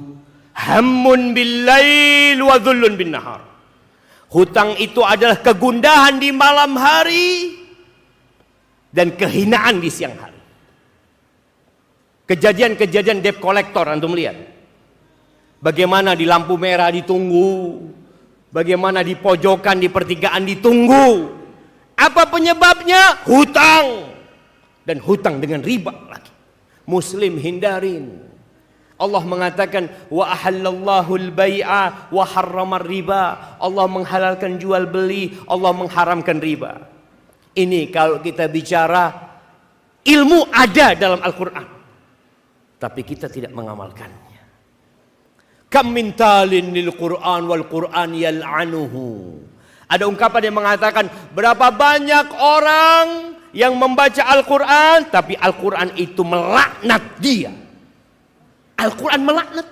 hamun lail wa dhullun bin nahar. Hutang itu adalah kegundahan di malam hari dan kehinaan di siang hari. Kejadian-kejadian debt collector antum lihat. Bagaimana di lampu merah ditunggu, bagaimana di pojokan di pertigaan ditunggu. Apa penyebabnya? Hutang. Dan hutang dengan riba lagi. Muslim hindarin. Allah mengatakan wa ahallallahu al-bai'a wa harramar riba. Allah menghalalkan jual beli, Allah mengharamkan riba. Ini kalau kita bicara ilmu ada dalam Al-Qur'an. Tapi kita tidak mengamalkannya. Kam min talin lil Qur'an wal Qur'an yal'anuhu. Ada ungkapan yang mengatakan berapa banyak orang yang membaca Al-Qur'an tapi Al-Qur'an itu melaknat dia. Al-Quran melaknat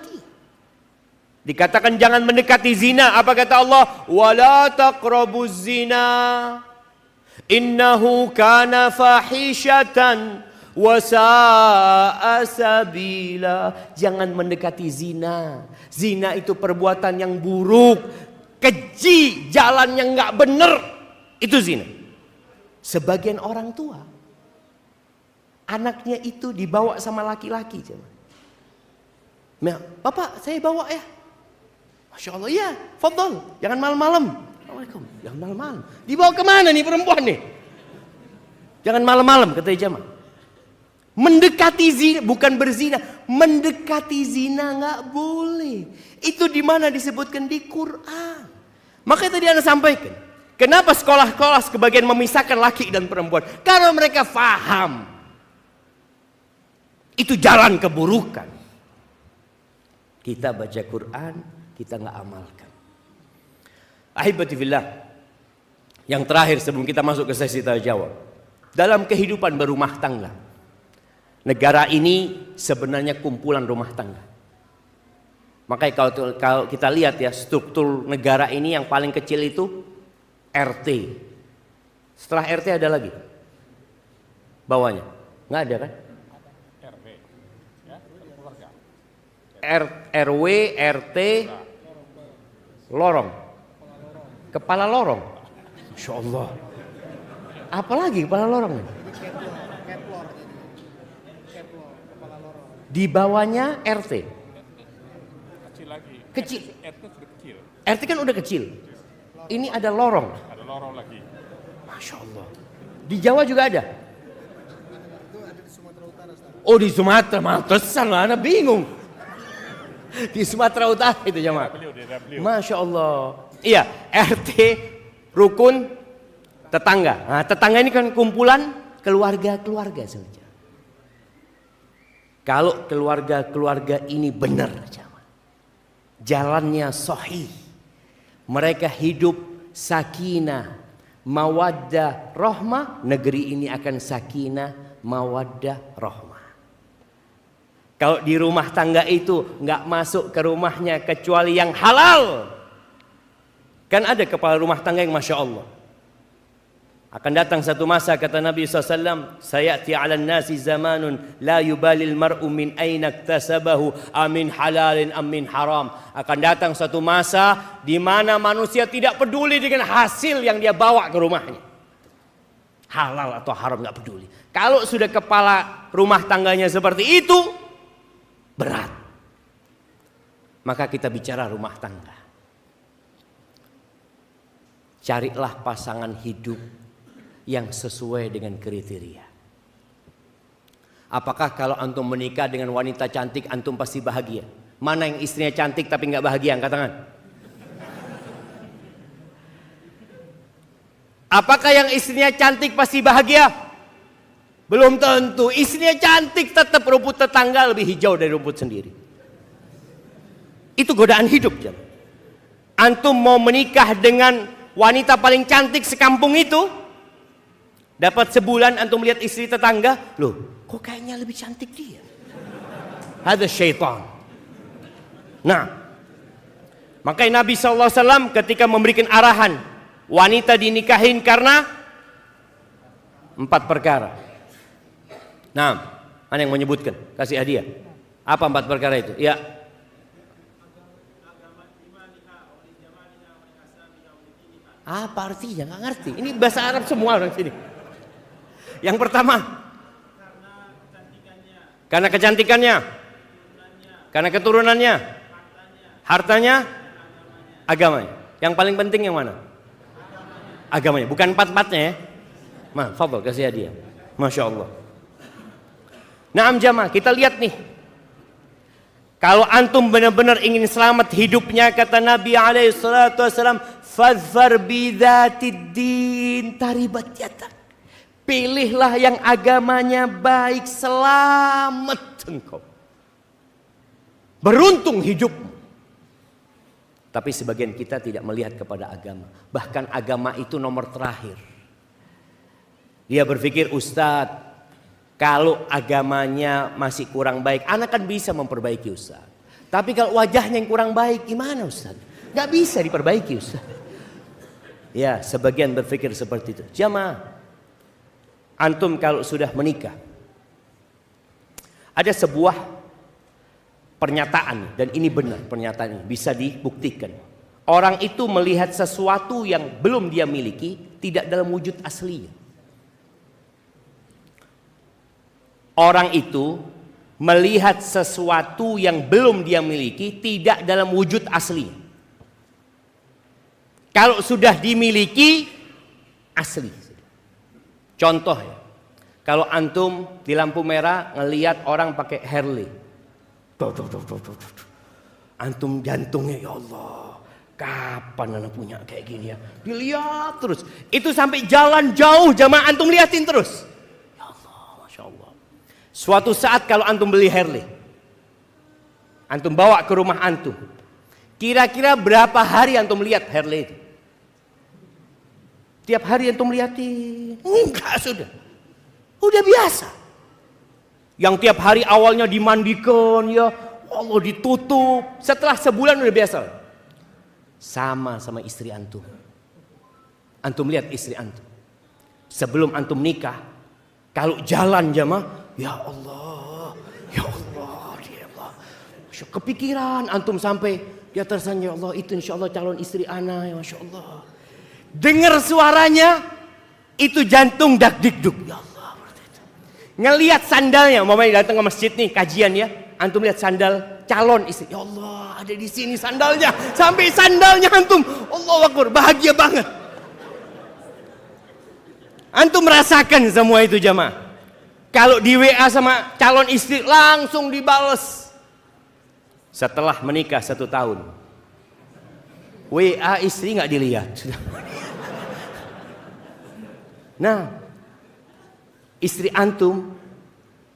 Dikatakan jangan mendekati zina. Apa kata Allah? Wala taqrabu zina. Innahu kana fahishatan wasa'a sabila. Jangan mendekati zina. Zina itu perbuatan yang buruk, keji, jalan yang nggak benar. Itu zina. Sebagian orang tua anaknya itu dibawa sama laki-laki. Coba. Bapak, saya bawa ya. Masya Allah, iya, fadol. Jangan malam-malam. Assalamualaikum. Jangan malam-malam. Dibawa kemana nih perempuan nih? Jangan malam-malam, kata jamaah. Mendekati zina, bukan berzina. Mendekati zina nggak boleh. Itu di mana disebutkan di Quran. Makanya tadi anda sampaikan. Kenapa sekolah-sekolah sebagian memisahkan laki dan perempuan? Karena mereka faham. Itu jalan keburukan. Kita baca Quran, kita nggak amalkan. Ahibati Yang terakhir sebelum kita masuk ke sesi tanya jawab. Dalam kehidupan berumah tangga. Negara ini sebenarnya kumpulan rumah tangga. Makanya kalau, kalau kita lihat ya struktur negara ini yang paling kecil itu RT. Setelah RT ada lagi bawahnya. Nggak ada kan? R, RW, RT, lorong, kepala lorong. Insya Allah. Apalagi kepala lorong? Di bawahnya RT. Kecil lagi. Kecil. RT kan udah kecil. Ini ada lorong. Ada lorong lagi. Masya Allah. Di Jawa juga ada. Oh di Sumatera, mantesan lah, anda bingung. di Sumatera Utara itu jamaah. Masya Allah. Iya, RT rukun tetangga. Nah, tetangga ini kan kumpulan keluarga-keluarga saja. Kalau keluarga-keluarga ini benar jemaah. Jalannya sahih. Mereka hidup sakinah, mawaddah, rahmah, negeri ini akan sakinah, mawaddah, rahmah. Kalau di rumah tangga itu nggak masuk ke rumahnya kecuali yang halal. Kan ada kepala rumah tangga yang masya Allah. Akan datang satu masa kata Nabi SAW Sayati ala nasi zamanun La yubalil mar'u min ainak tasabahu Amin halalin amin haram Akan datang satu masa di mana manusia tidak peduli dengan hasil yang dia bawa ke rumahnya Halal atau haram nggak peduli Kalau sudah kepala rumah tangganya seperti itu berat. Maka kita bicara rumah tangga. Carilah pasangan hidup yang sesuai dengan kriteria. Apakah kalau antum menikah dengan wanita cantik antum pasti bahagia? Mana yang istrinya cantik tapi nggak bahagia? Angkat tangan. Apakah yang istrinya cantik pasti bahagia? Belum tentu, istrinya cantik tetap rumput tetangga lebih hijau dari rumput sendiri. Itu godaan hidup, jam. Antum mau menikah dengan wanita paling cantik sekampung itu, dapat sebulan antum melihat istri tetangga, loh, kok kayaknya lebih cantik dia. Ada syaitan. Nah, makanya Nabi SAW ketika memberikan arahan, wanita dinikahin karena empat perkara. Nah, mana yang menyebutkan, kasih hadiah. Apa empat perkara itu? Ya. Apa artinya? Nggak ngerti. Ini bahasa Arab semua orang sini. Yang pertama, karena kecantikannya, karena keturunannya, hartanya, agamanya. Yang paling penting yang mana? Agamanya. Bukan empat-empatnya ya. Ma, fadol kasih hadiah. Masya Allah. Nah jamaah, kita lihat nih. Kalau antum benar-benar ingin selamat hidupnya kata Nabi alaihi salatu wasallam, fadzfar taribat yatak. Pilihlah yang agamanya baik, selamat engkau. Beruntung hidupmu. Tapi sebagian kita tidak melihat kepada agama. Bahkan agama itu nomor terakhir. Dia berpikir, Ustadz, kalau agamanya masih kurang baik, anak kan bisa memperbaiki Ustaz. Tapi kalau wajahnya yang kurang baik, gimana Ustaz? Gak bisa diperbaiki Ustaz. Ya, sebagian berpikir seperti itu. Jamaah, antum kalau sudah menikah, ada sebuah pernyataan dan ini benar pernyataan ini bisa dibuktikan. Orang itu melihat sesuatu yang belum dia miliki tidak dalam wujud aslinya. orang itu melihat sesuatu yang belum dia miliki tidak dalam wujud asli. Kalau sudah dimiliki asli. Contoh ya. Kalau antum di lampu merah ngelihat orang pakai Harley. Tuh, tuh, tuh, tuh, tuh, tuh. Antum jantungnya ya Allah. Kapan anak punya kayak gini ya? Dilihat terus. Itu sampai jalan jauh jamaah antum liatin terus. Suatu saat kalau antum beli Harley, antum bawa ke rumah antum. Kira-kira berapa hari antum lihat Harley itu? Tiap hari antum lihat, Enggak sudah. Udah biasa. Yang tiap hari awalnya dimandikan ya, Allah ditutup. Setelah sebulan udah biasa. Sama sama istri antum. Antum lihat istri antum. Sebelum antum nikah, kalau jalan jamaah Ya Allah, ya Allah, ya Allah. Masya Kepikiran antum sampai ya tersenyum ya Allah itu insya Allah calon istri ana ya Masya Allah. Dengar suaranya itu jantung dak dikduk ya Allah. Ngelihat sandalnya, mama ini datang ke masjid nih kajian ya. Antum lihat sandal calon istri. Ya Allah, ada di sini sandalnya. Sampai sandalnya antum. Allah Akbar, bahagia banget. Antum merasakan semua itu jamaah. Kalau di WA sama calon istri langsung dibales. Setelah menikah satu tahun. WA istri nggak dilihat. Nah, istri antum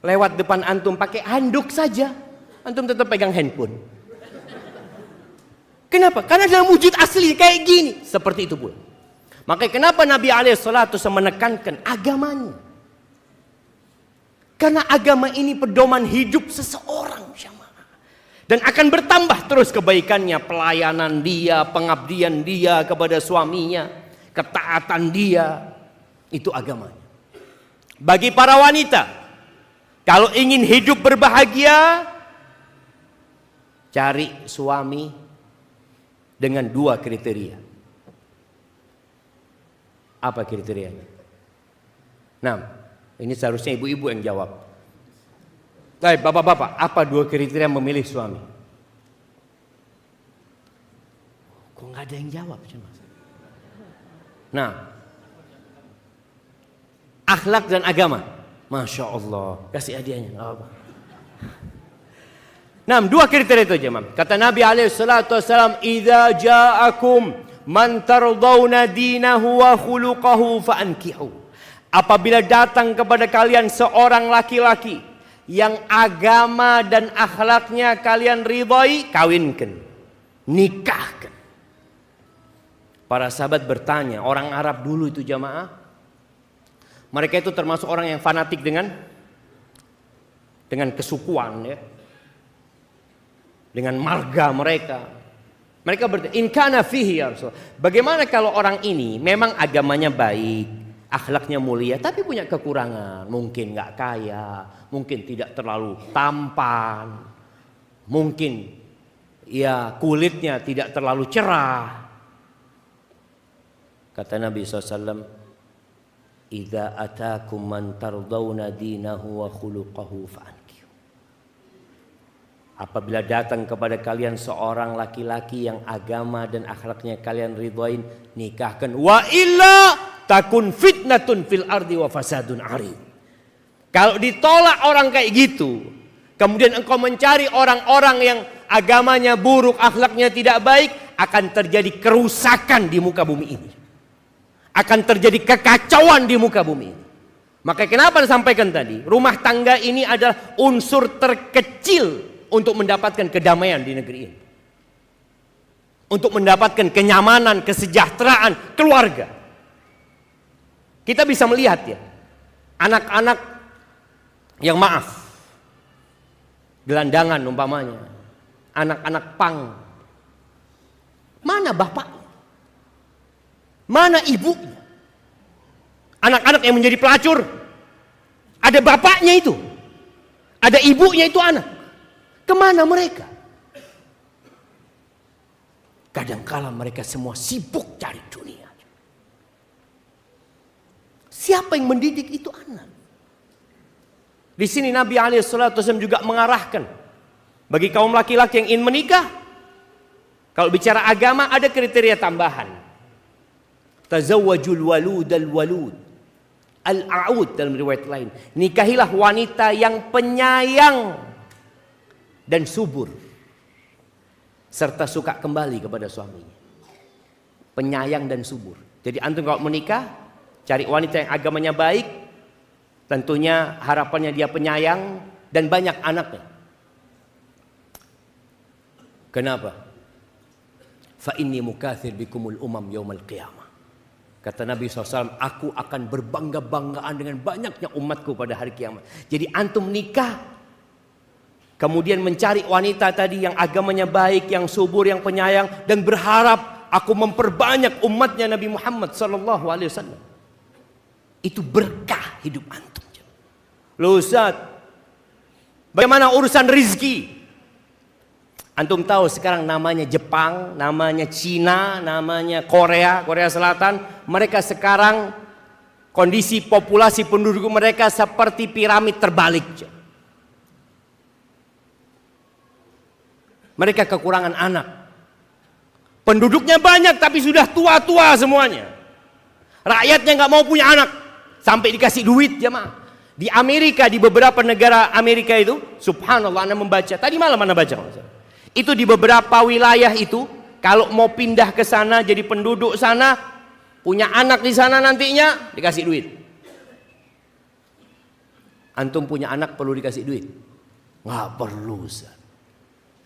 lewat depan antum pakai handuk saja, antum tetap pegang handphone. Kenapa? Karena dalam wujud asli kayak gini, seperti itu pun. Makanya kenapa Nabi Alaihissalam menekankan agamanya? Karena agama ini pedoman hidup seseorang Dan akan bertambah terus kebaikannya, pelayanan dia, pengabdian dia kepada suaminya, ketaatan dia. Itu agamanya. Bagi para wanita, kalau ingin hidup berbahagia, cari suami dengan dua kriteria. Apa kriterianya? Nah, ini seharusnya ibu-ibu yang jawab. Baik, bapak-bapak, apa dua kriteria memilih suami? Kok nggak ada yang jawab sih mas? Nah, akhlak dan agama. Masya Allah, kasih hadiahnya. Gak apa. Nah, dua kriteria itu jemaah. Kata Nabi alaihi salatu wasallam, "Idza ja'akum man tardawna dinahu wa khuluquhu fa'ankihu." Apabila datang kepada kalian seorang laki-laki yang agama dan akhlaknya kalian ridhoi, kawinkan, nikahkan. Para sahabat bertanya, orang Arab dulu itu jamaah, mereka itu termasuk orang yang fanatik dengan dengan kesukuan ya. Dengan marga mereka. Mereka berkata, inkana fihi ya Rasul." Bagaimana kalau orang ini memang agamanya baik, akhlaknya mulia tapi punya kekurangan. Mungkin nggak kaya, mungkin tidak terlalu tampan, mungkin ya kulitnya tidak terlalu cerah. Kata Nabi SAW, Ida atakum man tardawna dinahu wa khuluqahu fa'ankihu. Apabila datang kepada kalian seorang laki-laki yang agama dan akhlaknya kalian ridhoin, nikahkan. Wa illa takun fitnatun fil ardi wa fasadun ari. Kalau ditolak orang kayak gitu, kemudian engkau mencari orang-orang yang agamanya buruk, akhlaknya tidak baik, akan terjadi kerusakan di muka bumi ini. Akan terjadi kekacauan di muka bumi ini. Maka kenapa disampaikan tadi? Rumah tangga ini adalah unsur terkecil untuk mendapatkan kedamaian di negeri ini. Untuk mendapatkan kenyamanan, kesejahteraan keluarga. Kita bisa melihat ya, anak-anak yang maaf, gelandangan umpamanya, anak-anak pang. Mana bapaknya? Mana ibunya? Anak-anak yang menjadi pelacur, ada bapaknya itu, ada ibunya itu anak. Kemana mereka? kadang Kadangkala mereka semua sibuk cari dunia. Siapa yang mendidik itu anak. Di sini Nabi Alaihissalam juga mengarahkan bagi kaum laki-laki yang ingin menikah. Kalau bicara agama ada kriteria tambahan. Tazawwajul walud al walud al aud dalam riwayat lain. Nikahilah wanita yang penyayang dan subur serta suka kembali kepada suaminya. Penyayang dan subur. Jadi antum kalau menikah Cari wanita yang agamanya baik, tentunya harapannya dia penyayang dan banyak anaknya. Kenapa? Fa inni mukathir bikumul umam yaumal qiyamah. Kata Nabi SAW, aku akan berbangga-banggaan dengan banyaknya umatku pada hari kiamat. Jadi antum nikah, kemudian mencari wanita tadi yang agamanya baik, yang subur, yang penyayang, dan berharap aku memperbanyak umatnya Nabi Muhammad SAW. Itu berkah hidup antum. Loh Ustaz, bagaimana urusan rizki? Antum tahu sekarang namanya Jepang, namanya Cina, namanya Korea, Korea Selatan. Mereka sekarang kondisi populasi penduduk mereka seperti piramid terbalik. Mereka kekurangan anak. Penduduknya banyak tapi sudah tua-tua semuanya. Rakyatnya nggak mau punya anak sampai dikasih duit jamaah. Di Amerika, di beberapa negara Amerika itu, subhanallah Anda membaca, tadi malam Anda baca. Itu di beberapa wilayah itu, kalau mau pindah ke sana jadi penduduk sana, punya anak di sana nantinya dikasih duit. Antum punya anak perlu dikasih duit? Nggak perlu, Ustaz.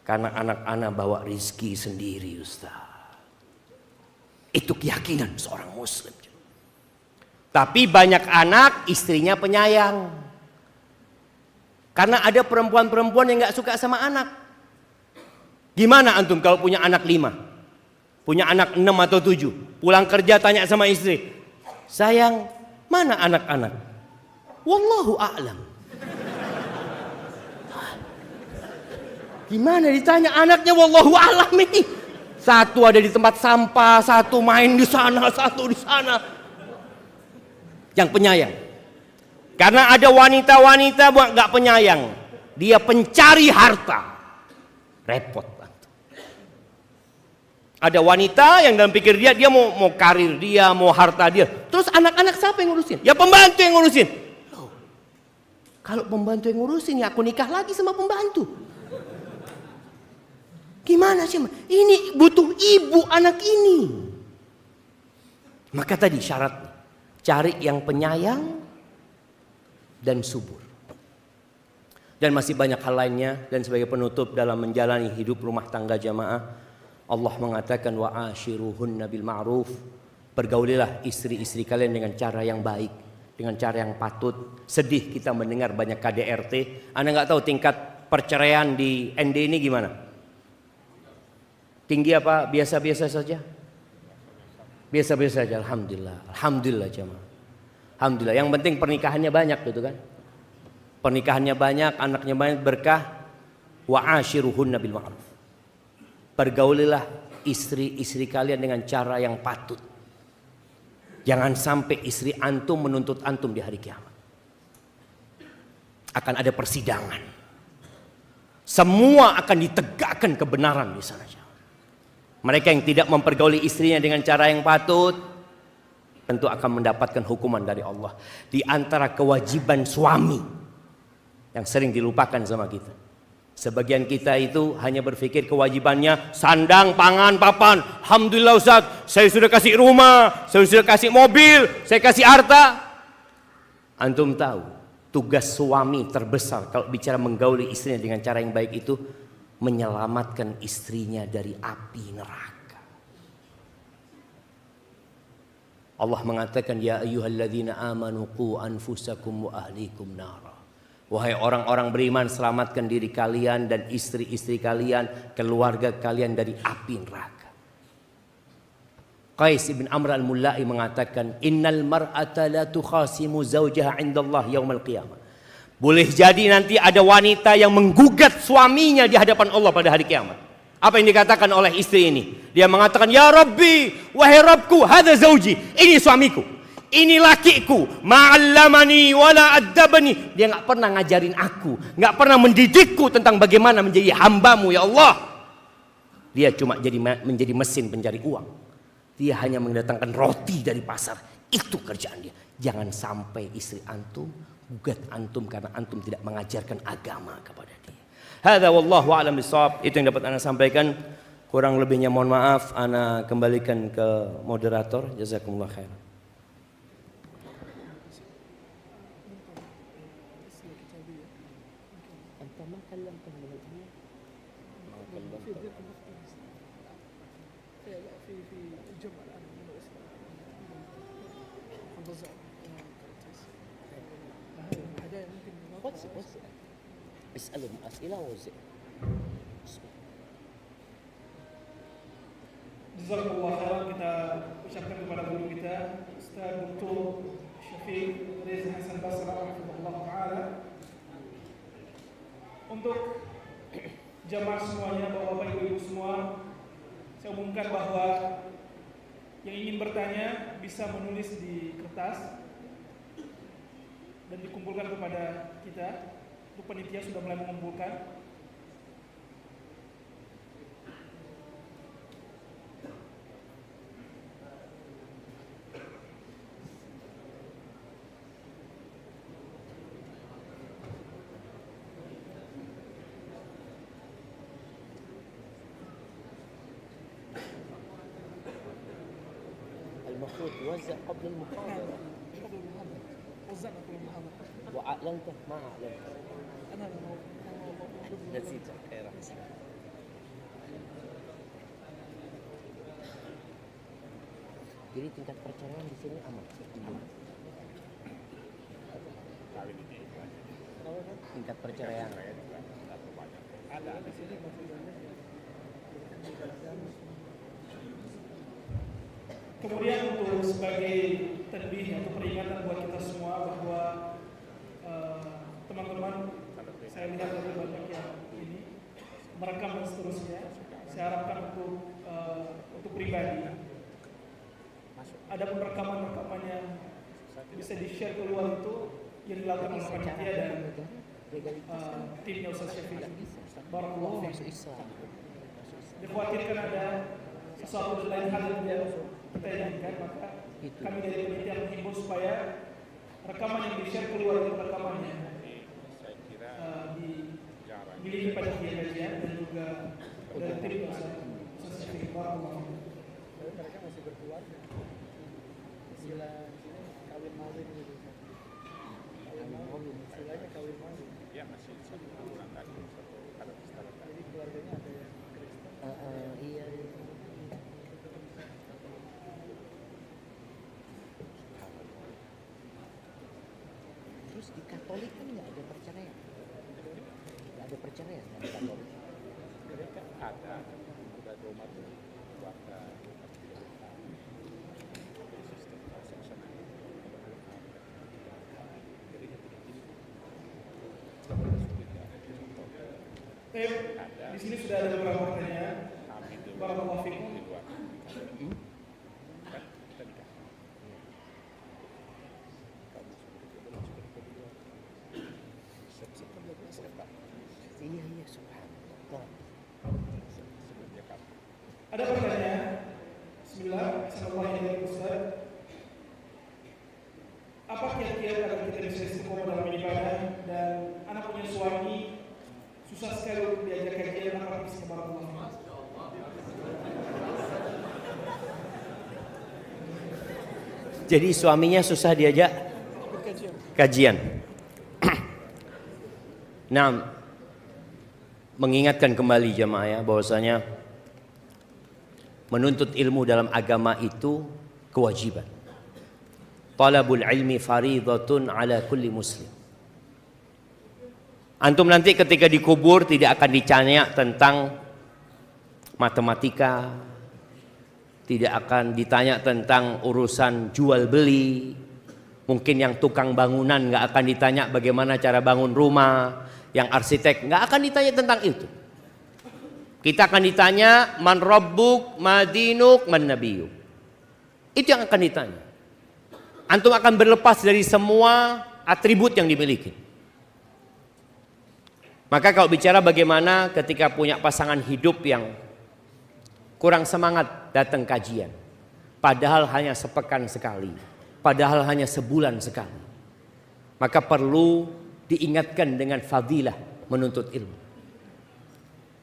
Karena anak-anak bawa rizki sendiri, Ustaz. Itu keyakinan seorang muslim. Tapi banyak anak istrinya penyayang. Karena ada perempuan-perempuan yang nggak suka sama anak. Gimana antum kalau punya anak lima? Punya anak enam atau tujuh? Pulang kerja tanya sama istri. Sayang, mana anak-anak? Wallahu a'lam. Gimana ditanya anaknya wallahu alam ini? Satu ada di tempat sampah, satu main di sana, satu di sana yang penyayang. Karena ada wanita-wanita buat nggak penyayang, dia pencari harta, repot. Ada wanita yang dalam pikir dia, dia mau mau karir dia, mau harta dia. Terus anak-anak siapa yang ngurusin? Ya pembantu yang ngurusin. kalau pembantu yang ngurusin ya aku nikah lagi sama pembantu. Gimana sih? Ini butuh ibu anak ini. Maka tadi syarat cari yang penyayang dan subur. Dan masih banyak hal lainnya dan sebagai penutup dalam menjalani hidup rumah tangga jamaah Allah mengatakan wa ashiruhun nabil ma'ruf pergaulilah istri-istri kalian dengan cara yang baik, dengan cara yang patut. Sedih kita mendengar banyak KDRT. Anda nggak tahu tingkat perceraian di ND ini gimana? Tinggi apa biasa-biasa saja? Biasa-biasa aja alhamdulillah. Alhamdulillah jemaah. Alhamdulillah. Yang penting pernikahannya banyak gitu kan. Pernikahannya banyak, anaknya banyak berkah. Wa ashiruhun nabil ma'ruf. Pergaulilah istri-istri kalian dengan cara yang patut. Jangan sampai istri antum menuntut antum di hari kiamat. Akan ada persidangan. Semua akan ditegakkan kebenaran di sana. Mereka yang tidak mempergauli istrinya dengan cara yang patut tentu akan mendapatkan hukuman dari Allah. Di antara kewajiban suami yang sering dilupakan sama kita. Sebagian kita itu hanya berpikir kewajibannya sandang, pangan, papan. Alhamdulillah Ustaz, saya sudah kasih rumah, saya sudah kasih mobil, saya kasih harta. Antum tahu, tugas suami terbesar kalau bicara menggauli istrinya dengan cara yang baik itu menyelamatkan istrinya dari api neraka. Allah mengatakan ya ayyuhalladzina amanu qu anfusakum wa ahlikum nara. Wahai orang-orang beriman, selamatkan diri kalian dan istri-istri kalian, keluarga kalian dari api neraka. Qais bin Amr al-Mulai mengatakan, "Innal mar'ata la tukhasimu zawjaha 'inda Allah yaumil qiyamah." Boleh jadi nanti ada wanita yang menggugat suaminya di hadapan Allah pada hari kiamat. Apa yang dikatakan oleh istri ini? Dia mengatakan, "Ya Rabbi, wahai Rabbku, hadha zauji. Ini suamiku. Ini lakiku. Ma'allamani wala adabani. Dia nggak pernah ngajarin aku, nggak pernah mendidikku tentang bagaimana menjadi hambamu ya Allah. Dia cuma jadi menjadi mesin pencari uang. Dia hanya mendatangkan roti dari pasar. Itu kerjaan dia. Jangan sampai istri antum gugat antum karena antum tidak mengajarkan agama kepada dia. Hadza wallahu a'lam Itu yang dapat ana sampaikan. Kurang lebihnya mohon maaf, ana kembalikan ke moderator. Jazakumullah khairan. اسألهم أسئلة الله خيرا كنا kita ucapkan kepada guru kita دكتور الشفيق Syafiq حسن بصرة رحمه الله تعالى untuk jamaah semuanya, bahwa bapak Ibu-ibu semua saya umumkan bahwa yang ingin bertanya bisa menulis di kertas dan dikumpulkan kepada kita. Itu penitia sudah mulai mengumpulkan. المفروض يوزع قبل المحاضرة هوزعك كل المحاضرة وعقلنته ما عقلنته أنا نسيتك اي راح Jadi tingkat perceraian di sini aman. Tingkat perceraian. Ada di sini Kemudian untuk sebagai tadbih ya, atau peringatan buat kita semua bahwa eh, teman-teman uh, saya lihat ada banyak yang ini merekam dan seterusnya. Saya harapkan untuk uh, untuk pribadi ada rekaman-rekaman yang bisa di-share keluar itu yang dilakukan oleh panitia dan uh, timnya Ustaz Syafiq. Barakallahu Dikhawatirkan ada sesuatu dan lain hal yang dia kita inginkan, maka itu. Kami dari panitia menghimbau supaya rekaman yang di-share keluar itu rekamannya. Saya kira uh, di pada pihak saja dan juga dari tim kuasa sesuai mereka masih berkeluarga istilah kawin mawin gitu kawin mawin istilahnya kawin Ada pertanyaan? Bismillah, Assalamualaikum Ustaz. Apa kiat-kiat agar kita bisa istiqomah dalam ibadah dan anak punya suami susah sekali untuk diajak kajian apa istiqomah Allah? Jadi suaminya susah diajak kajian. Nah, mengingatkan kembali jemaah ya bahwasanya menuntut ilmu dalam agama itu kewajiban. Talabul ilmi faridatun ala kulli muslim. Antum nanti ketika dikubur tidak akan dicanya tentang matematika, tidak akan ditanya tentang urusan jual beli. Mungkin yang tukang bangunan nggak akan ditanya bagaimana cara bangun rumah, yang arsitek nggak akan ditanya tentang itu. Kita akan ditanya man rabbuk, madinuk, man nabiyu. Itu yang akan ditanya. Antum akan berlepas dari semua atribut yang dimiliki. Maka kalau bicara bagaimana ketika punya pasangan hidup yang kurang semangat datang kajian. Padahal hanya sepekan sekali. Padahal hanya sebulan sekali. Maka perlu diingatkan dengan fadilah menuntut ilmu.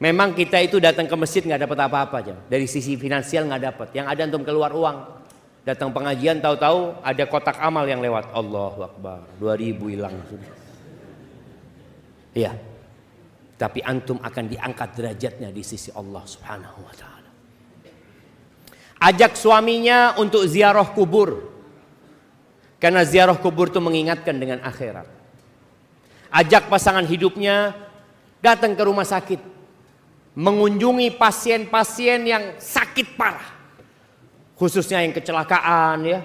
Memang kita itu datang ke masjid nggak dapat apa-apa aja. Dari sisi finansial nggak dapat. Yang ada antum keluar uang. Datang pengajian tahu-tahu ada kotak amal yang lewat. Allah Akbar. 2000 hilang. Iya. Tapi antum akan diangkat derajatnya di sisi Allah Subhanahu wa taala. Ajak suaminya untuk ziarah kubur. Karena ziarah kubur itu mengingatkan dengan akhirat. Ajak pasangan hidupnya datang ke rumah sakit mengunjungi pasien-pasien yang sakit parah. Khususnya yang kecelakaan ya,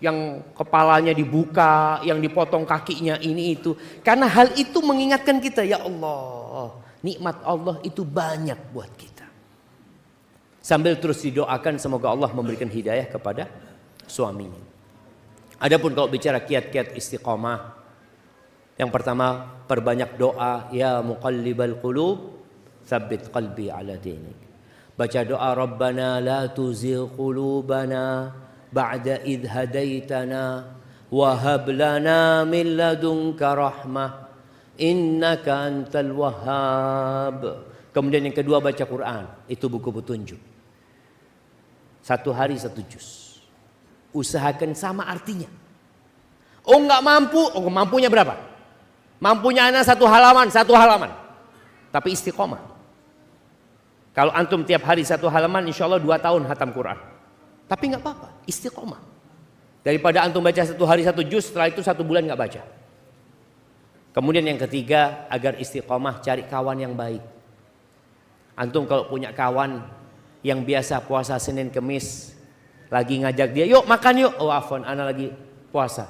yang kepalanya dibuka, yang dipotong kakinya ini itu. Karena hal itu mengingatkan kita, ya Allah, nikmat Allah itu banyak buat kita. Sambil terus didoakan semoga Allah memberikan hidayah kepada suaminya. Adapun kalau bicara kiat-kiat istiqomah, yang pertama perbanyak doa, ya muqallibal qulub, Thabbit qalbi ala dinik. Baca doa Rabbana la tuzigh qulubana ba'da idh hadaitana wa hab lana min ladunka rahmah innaka antal wahhab. Kemudian yang kedua baca Quran, itu buku petunjuk. Satu hari satu juz. Usahakan sama artinya. Oh nggak mampu, oh mampunya berapa? Mampunya anak satu halaman, satu halaman. Tapi istiqomah. Kalau antum tiap hari satu halaman, insya Allah dua tahun hatam Quran. Tapi nggak apa-apa, istiqomah. Daripada antum baca satu hari satu juz, setelah itu satu bulan nggak baca. Kemudian yang ketiga, agar istiqomah cari kawan yang baik. Antum kalau punya kawan yang biasa puasa Senin Kemis, lagi ngajak dia, yuk makan yuk. Oh afon, anak lagi puasa.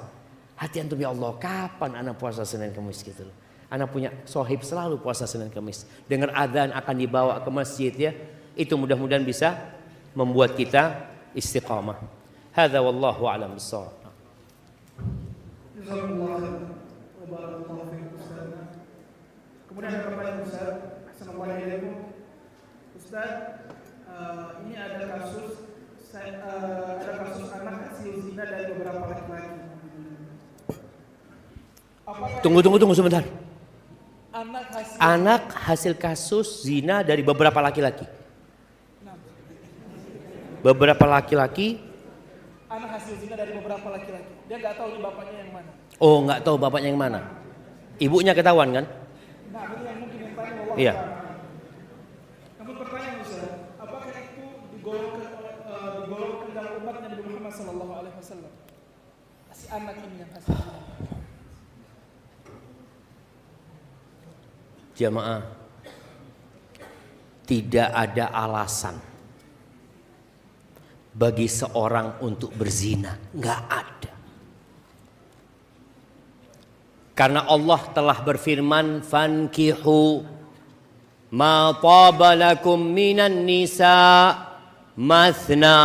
Hati antum ya Allah, kapan anak puasa Senin Kemis gitu loh. Anak punya sohib selalu puasa Senin Kamis. Dengan adzan akan dibawa ke masjid ya. Itu mudah-mudahan bisa membuat kita istiqamah. Hadza wallahu a'lam bissawab. Kemudian ada Ustaz. Assalamualaikum. Ustaz, uh, ini ada kasus saya, uh, eh, ada kasus anak hasil zina dari beberapa laki-laki. Tunggu, tunggu, tunggu sebentar anak hasil, anak hasil kasus zina dari beberapa laki-laki. Beberapa laki-laki. Anak hasil zina dari beberapa laki-laki. Dia nggak tahu bapaknya yang mana. Oh, nggak tahu bapaknya yang mana. Ibunya ketahuan kan? Nah, iya. Eh, anak ini yang Jamaah, tidak ada alasan bagi seorang untuk berzina, nggak ada. Karena Allah telah berfirman, "Fankihu ma tabalakum minan nisa mathna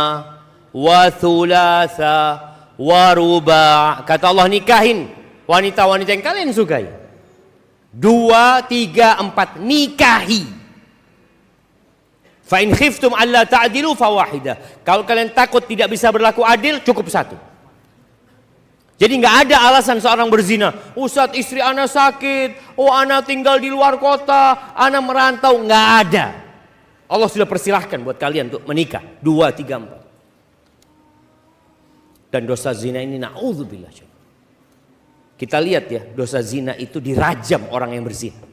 wa thulatha wa ruba'." Kata Allah nikahin wanita-wanita yang kalian sukai dua, tiga, empat. Nikahi. Fa in khiftum alla ta'dilu fawahidah. Kalau kalian takut tidak bisa berlaku adil, cukup satu. Jadi nggak ada alasan seorang berzina. Ustaz istri anak sakit, oh anak tinggal di luar kota, anak merantau, nggak ada. Allah sudah persilahkan buat kalian untuk menikah. Dua, tiga, empat. Dan dosa zina ini na'udzubillah. Kita lihat ya, dosa zina itu dirajam orang yang berzina.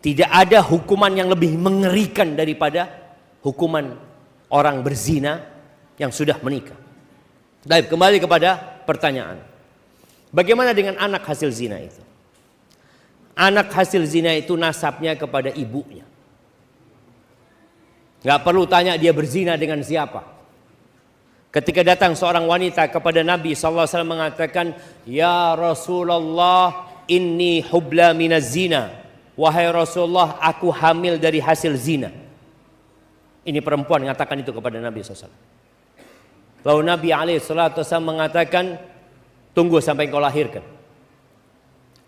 Tidak ada hukuman yang lebih mengerikan daripada hukuman orang berzina yang sudah menikah. Baik, kembali kepada pertanyaan. Bagaimana dengan anak hasil zina itu? Anak hasil zina itu nasabnya kepada ibunya. Gak perlu tanya dia berzina dengan siapa. Ketika datang seorang wanita kepada Nabi SAW mengatakan, Ya Rasulullah, ini hubla minaz zina. Wahai Rasulullah, aku hamil dari hasil zina. Ini perempuan mengatakan itu kepada Nabi SAW. Lalu Nabi SAW mengatakan, tunggu sampai kau lahirkan.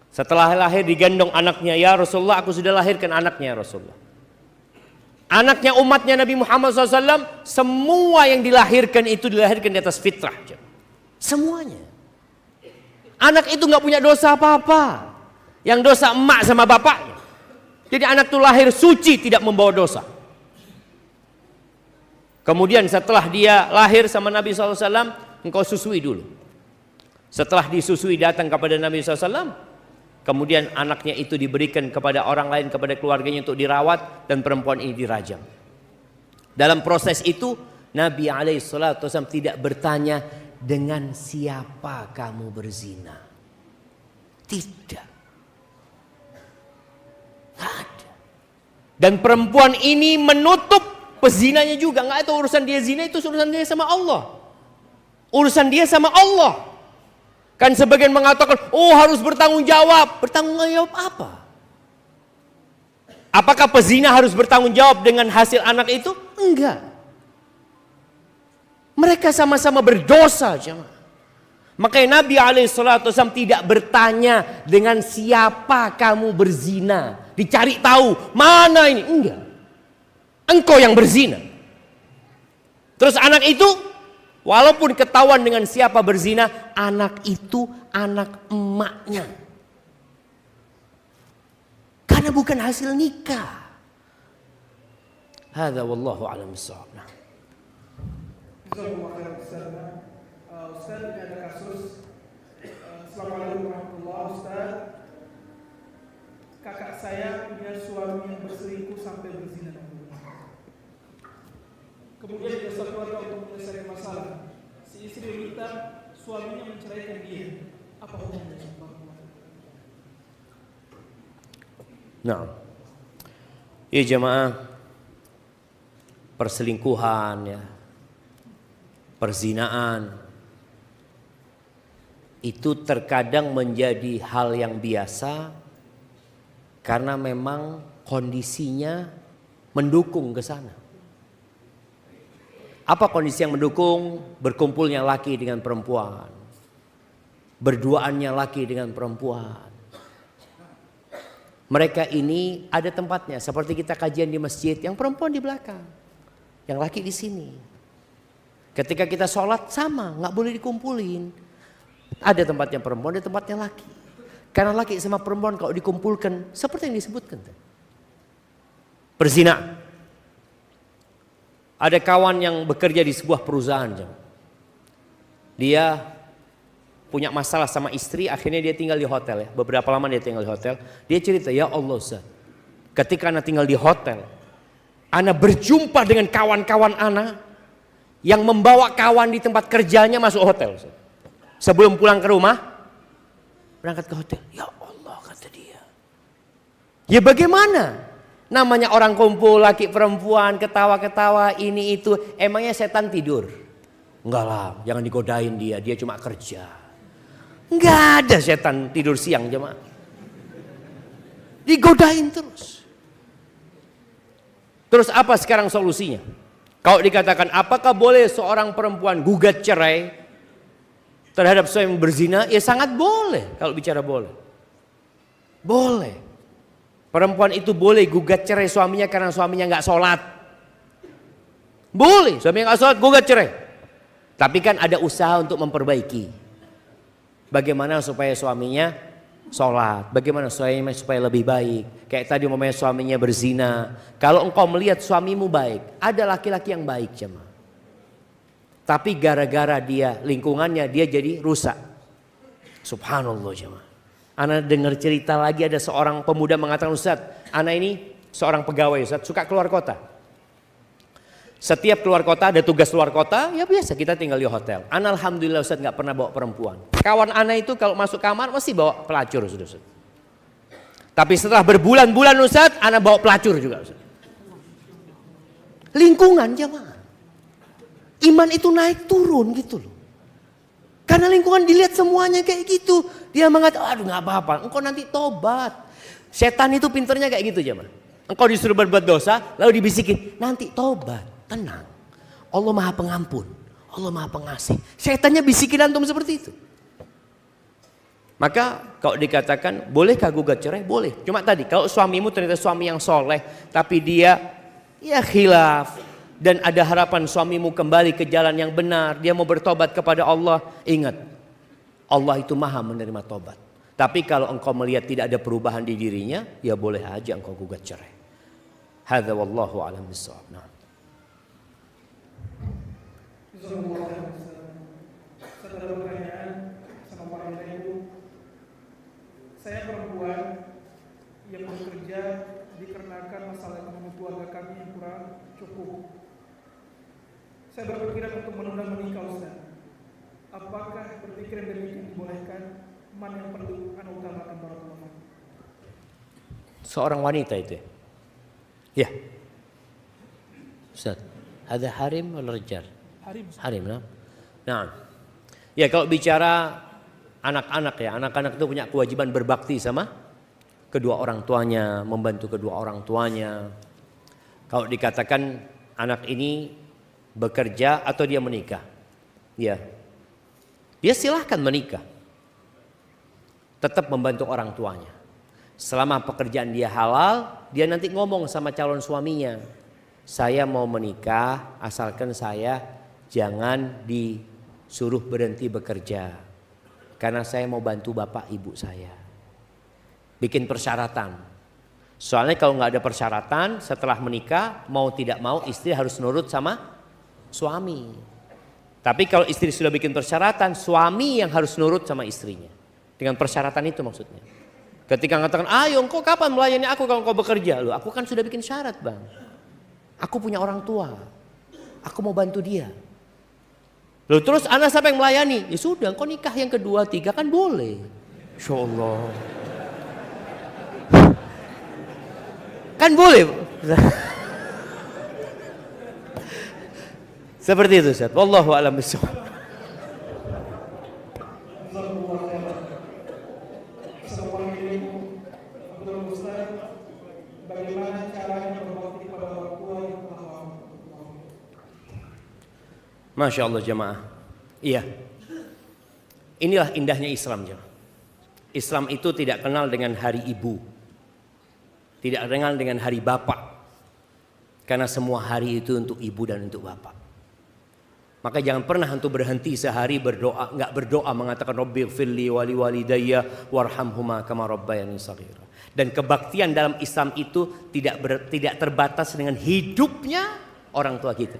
Setelah lahir digandong anaknya, Ya Rasulullah, aku sudah lahirkan anaknya ya Rasulullah. Anaknya umatnya Nabi Muhammad SAW, semua yang dilahirkan itu dilahirkan di atas fitrah. Semuanya. Anak itu nggak punya dosa apa-apa. Yang dosa emak sama bapaknya. Jadi anak itu lahir suci tidak membawa dosa. Kemudian setelah dia lahir sama Nabi SAW, engkau susui dulu. Setelah disusui datang kepada Nabi SAW, kemudian anaknya itu diberikan kepada orang lain kepada keluarganya untuk dirawat dan perempuan ini dirajam. Dalam proses itu Nabi Alaihissalam tidak bertanya dengan siapa kamu berzina. Tidak. ada. Dan perempuan ini menutup pezinanya juga. Enggak itu urusan dia zina itu urusan dia sama Allah. Urusan dia sama Allah. Kan sebagian mengatakan, oh harus bertanggung jawab. Bertanggung jawab apa? Apakah pezina harus bertanggung jawab dengan hasil anak itu? Enggak. Mereka sama-sama berdosa, jemaah. Makanya Nabi Alaihissalam tidak bertanya dengan siapa kamu berzina. Dicari tahu mana ini. Enggak. Engkau yang berzina. Terus anak itu Walaupun ketahuan dengan siapa berzina, anak itu anak emaknya. Karena bukan hasil nikah. Hada wallahu alam nah. nah. Eh, Ustaz, ada kasus. Eh, Assalamualaikum warahmatullahi Kakak saya punya suami yang berselingkuh sampai berzina kemudian dia keluarga untuk menyelesaikan masalah. Si istri meminta suaminya menceraikan dia. Apa hukumnya? Nah, ya jemaah perselingkuhan ya, perzinaan itu terkadang menjadi hal yang biasa karena memang kondisinya mendukung ke sana. Apa kondisi yang mendukung berkumpulnya laki dengan perempuan? Berduaannya laki dengan perempuan. Mereka ini ada tempatnya seperti kita kajian di masjid, yang perempuan di belakang, yang laki di sini. Ketika kita sholat sama, nggak boleh dikumpulin. Ada tempatnya perempuan, ada tempatnya laki. Karena laki sama perempuan kalau dikumpulkan seperti yang disebutkan. Perzinaan. Ada kawan yang bekerja di sebuah perusahaan. Dia punya masalah sama istri, akhirnya dia tinggal di hotel ya. Beberapa lama dia tinggal di hotel. Dia cerita, ya Allah Ustaz, ketika anak tinggal di hotel, anak berjumpa dengan kawan-kawan anak yang membawa kawan di tempat kerjanya masuk hotel. Ustaz. Sebelum pulang ke rumah, berangkat ke hotel. Ya Allah kata dia. Ya bagaimana? Namanya orang kumpul, laki perempuan, ketawa-ketawa, ini itu. Emangnya setan tidur? Enggak lah, jangan digodain dia, dia cuma kerja. Enggak ada setan tidur siang jemaah. Digodain terus. Terus apa sekarang solusinya? Kalau dikatakan apakah boleh seorang perempuan gugat cerai terhadap suami berzina? Ya sangat boleh kalau bicara boleh. Boleh. Perempuan itu boleh gugat cerai suaminya karena suaminya nggak sholat. Boleh, suami nggak sholat gugat cerai. Tapi kan ada usaha untuk memperbaiki. Bagaimana supaya suaminya sholat, bagaimana suaminya supaya lebih baik. Kayak tadi umumnya suaminya berzina. Kalau engkau melihat suamimu baik, ada laki-laki yang baik cuma. Tapi gara-gara dia lingkungannya dia jadi rusak. Subhanallah jemaah. Anak dengar cerita lagi ada seorang pemuda mengatakan Ustaz, anak ini seorang pegawai Ustaz, suka keluar kota. Setiap keluar kota ada tugas keluar kota, ya biasa kita tinggal di hotel. Ana Alhamdulillah Ustaz nggak pernah bawa perempuan. Kawan anak itu kalau masuk kamar mesti bawa pelacur Ustaz. Ustaz. Tapi setelah berbulan-bulan Ustaz, anak bawa pelacur juga Ustaz. Lingkungan jamaah. Iman itu naik turun gitu loh. Karena lingkungan dilihat semuanya kayak gitu. Dia mengatakan, aduh gak apa-apa, engkau nanti tobat. Setan itu pinternya kayak gitu jaman. Engkau disuruh berbuat dosa, lalu dibisikin, nanti tobat, tenang. Allah maha pengampun, Allah maha pengasih. Setannya bisikin antum seperti itu. Maka kalau dikatakan, bolehkah gugat cerai? Boleh. Cuma tadi, kalau suamimu ternyata suami yang soleh, tapi dia ya khilaf, dan ada harapan suamimu kembali ke jalan yang benar, dia mau bertobat kepada Allah, ingat Allah itu maha menerima tobat. Tapi kalau engkau melihat tidak ada perubahan di dirinya, ya boleh aja engkau gugat cerai. Hadza wallahu alam bissawab. Nah. Saya perempuan yang bekerja dikarenakan masalah ekonomi keluarga kami yang kurang cukup saya berpikiran untuk menunda menikah Ustaz. Apakah berpikiran demikian dibolehkan? Mana yang perlu anak utamakan ulama? Seorang wanita itu ya? ya. Ustaz, ada harim atau rijal? Harim. Harim, nah. Nah. Ya, kalau bicara anak-anak ya, anak-anak itu punya kewajiban berbakti sama kedua orang tuanya, membantu kedua orang tuanya. Kalau dikatakan anak ini bekerja atau dia menikah. Ya. Dia silahkan menikah. Tetap membantu orang tuanya. Selama pekerjaan dia halal, dia nanti ngomong sama calon suaminya. Saya mau menikah asalkan saya jangan disuruh berhenti bekerja. Karena saya mau bantu bapak ibu saya. Bikin persyaratan. Soalnya kalau nggak ada persyaratan setelah menikah mau tidak mau istri harus nurut sama suami. Tapi kalau istri sudah bikin persyaratan, suami yang harus nurut sama istrinya. Dengan persyaratan itu maksudnya. Ketika mengatakan, ayo engkau kapan melayani aku kalau kau bekerja? Loh, aku kan sudah bikin syarat bang. Aku punya orang tua. Aku mau bantu dia. Loh terus anak siapa yang melayani? Ya sudah, engkau nikah yang kedua, tiga kan boleh. Insya Allah. Kan boleh. Seperti itu Ustaz. Wallahu a'lam bishawab. Masya Allah jemaah. Iya. Inilah indahnya Islam jemaah. Islam itu tidak kenal dengan hari ibu. Tidak kenal dengan hari bapak. Karena semua hari itu untuk ibu dan untuk bapak. Maka jangan pernah hantu berhenti sehari berdoa, nggak berdoa mengatakan Robbi fili wali daya, walidayya warhamhuma kama rabbayani saghira. Dan kebaktian dalam Islam itu tidak ber, tidak terbatas dengan hidupnya orang tua kita.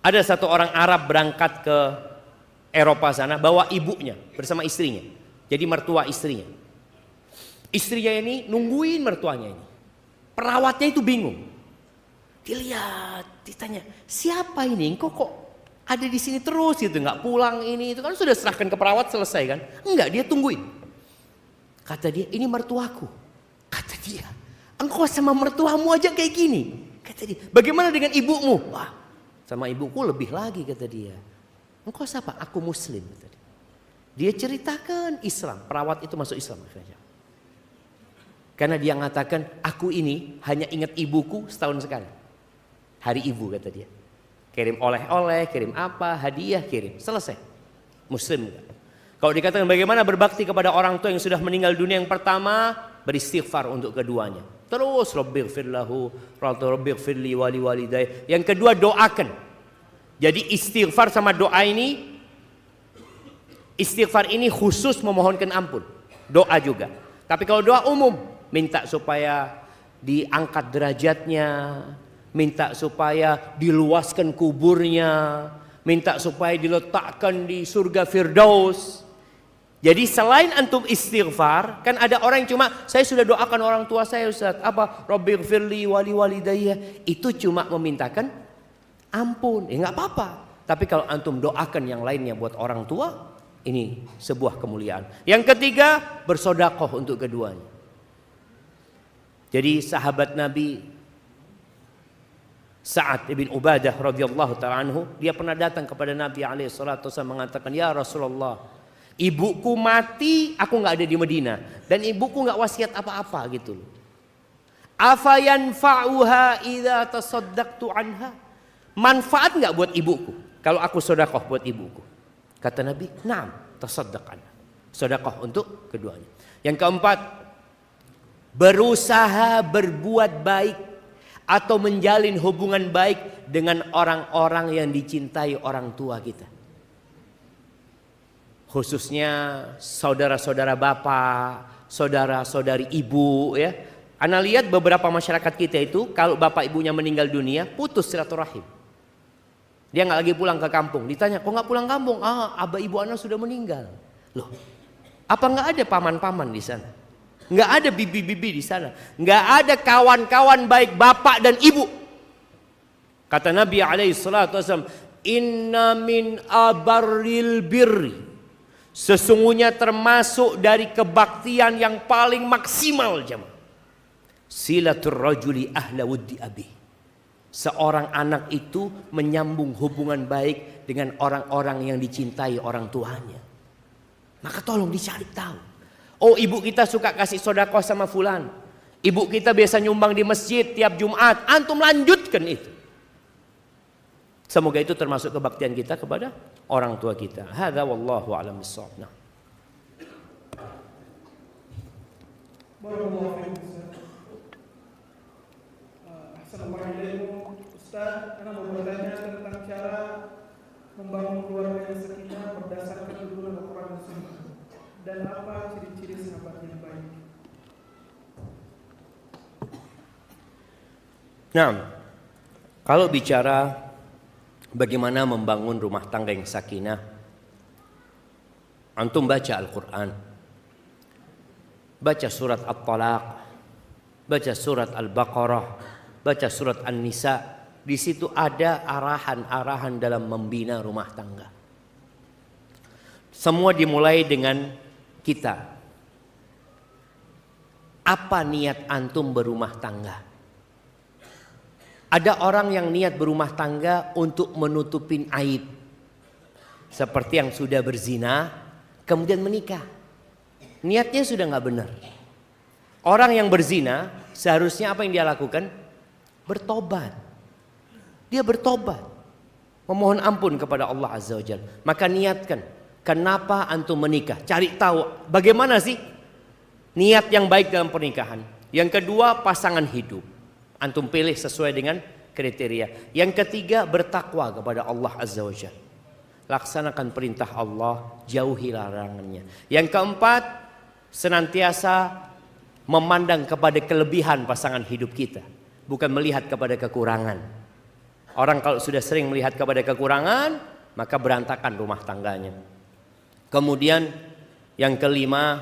Ada satu orang Arab berangkat ke Eropa sana bawa ibunya bersama istrinya. Jadi mertua istrinya. Istrinya ini nungguin mertuanya ini. Perawatnya itu bingung. Dilihat, ditanya, siapa ini? Kok kok ada di sini terus gitu, nggak pulang ini itu kan sudah serahkan ke perawat selesai kan? Enggak, dia tungguin. Kata dia, ini mertuaku. Kata dia, engkau sama mertuamu aja kayak gini. Kata dia, bagaimana dengan ibumu? Wah, sama ibuku lebih lagi kata dia. Engkau siapa? Aku muslim kata dia. Dia ceritakan Islam, perawat itu masuk Islam akhirnya. Karena dia mengatakan, aku ini hanya ingat ibuku setahun sekali. Hari ibu kata dia. Kirim oleh-oleh, kirim apa, hadiah kirim. Selesai. Muslim enggak? Kalau dikatakan bagaimana berbakti kepada orang tua yang sudah meninggal dunia yang pertama, beristighfar untuk keduanya. Terus rabbighfirlahu, rabbighfirli wali walidayah. Yang kedua doakan. Jadi istighfar sama doa ini istighfar ini khusus memohonkan ampun. Doa juga. Tapi kalau doa umum minta supaya diangkat derajatnya, minta supaya diluaskan kuburnya, minta supaya diletakkan di surga Firdaus. Jadi selain antum istighfar, kan ada orang yang cuma saya sudah doakan orang tua saya Ustaz, apa Rabbi firli wali walidayah, itu cuma memintakan ampun. Ya nggak apa-apa. Tapi kalau antum doakan yang lainnya buat orang tua, ini sebuah kemuliaan. Yang ketiga, bersodakoh untuk keduanya. Jadi sahabat Nabi Sa'ad ibn Ubadah radhiyallahu taala anhu, dia pernah datang kepada Nabi alaihi salatu mengatakan, "Ya Rasulullah, ibuku mati, aku nggak ada di Medina dan ibuku nggak wasiat apa-apa gitu loh. fauha idza tasaddaqtu anha?" Manfaat nggak buat ibuku kalau aku sodakoh buat ibuku? Kata Nabi, "Na'am, tasaddaqan." Sodakoh untuk keduanya. Yang keempat, berusaha berbuat baik atau menjalin hubungan baik dengan orang-orang yang dicintai orang tua kita. Khususnya saudara-saudara bapak, saudara-saudari ibu ya. Anda lihat beberapa masyarakat kita itu kalau bapak ibunya meninggal dunia putus silaturahim. Dia nggak lagi pulang ke kampung. Ditanya, kok nggak pulang kampung? Ah, abah ibu anak sudah meninggal. Loh, apa nggak ada paman-paman di sana? Nggak ada bibi-bibi di sana. Nggak ada kawan-kawan baik bapak dan ibu. Kata Nabi alaihi salatu wasallam, "Inna min abarril birri." Sesungguhnya termasuk dari kebaktian yang paling maksimal jemaah. Silatul rajuli ahla wuddi abi. Seorang anak itu menyambung hubungan baik dengan orang-orang yang dicintai orang tuanya. Maka tolong dicari tahu Oh ibu kita suka kasih sodakoh sama fulan. Ibu kita biasa nyumbang di masjid tiap Jumat. Antum lanjutkan itu. Semoga itu termasuk kebaktian kita kepada orang tua kita. Hada wallahu a'lam bissawab. Nah. Uh, Assalamualaikum Ustaz, Anda mau bertanya tentang cara membangun keluarga yang sekitar berdasarkan tuntunan Al-Quran dan Sunnah dan apa ciri-ciri sahabat yang baik. Nah, kalau bicara bagaimana membangun rumah tangga yang sakinah, antum baca Al-Quran, baca surat At-Talaq, baca surat Al-Baqarah, baca surat An-Nisa, di situ ada arahan-arahan dalam membina rumah tangga. Semua dimulai dengan kita. Apa niat antum berumah tangga? Ada orang yang niat berumah tangga untuk menutupin aib. Seperti yang sudah berzina, kemudian menikah. Niatnya sudah nggak benar. Orang yang berzina seharusnya apa yang dia lakukan? Bertobat. Dia bertobat. Memohon ampun kepada Allah Azza wa Jalla. Maka niatkan Kenapa antum menikah? Cari tahu bagaimana sih niat yang baik dalam pernikahan. Yang kedua, pasangan hidup. Antum pilih sesuai dengan kriteria. Yang ketiga, bertakwa kepada Allah Azza wa Laksanakan perintah Allah, jauhi larangannya. Yang keempat, senantiasa memandang kepada kelebihan pasangan hidup kita, bukan melihat kepada kekurangan. Orang kalau sudah sering melihat kepada kekurangan, maka berantakan rumah tangganya. Kemudian yang kelima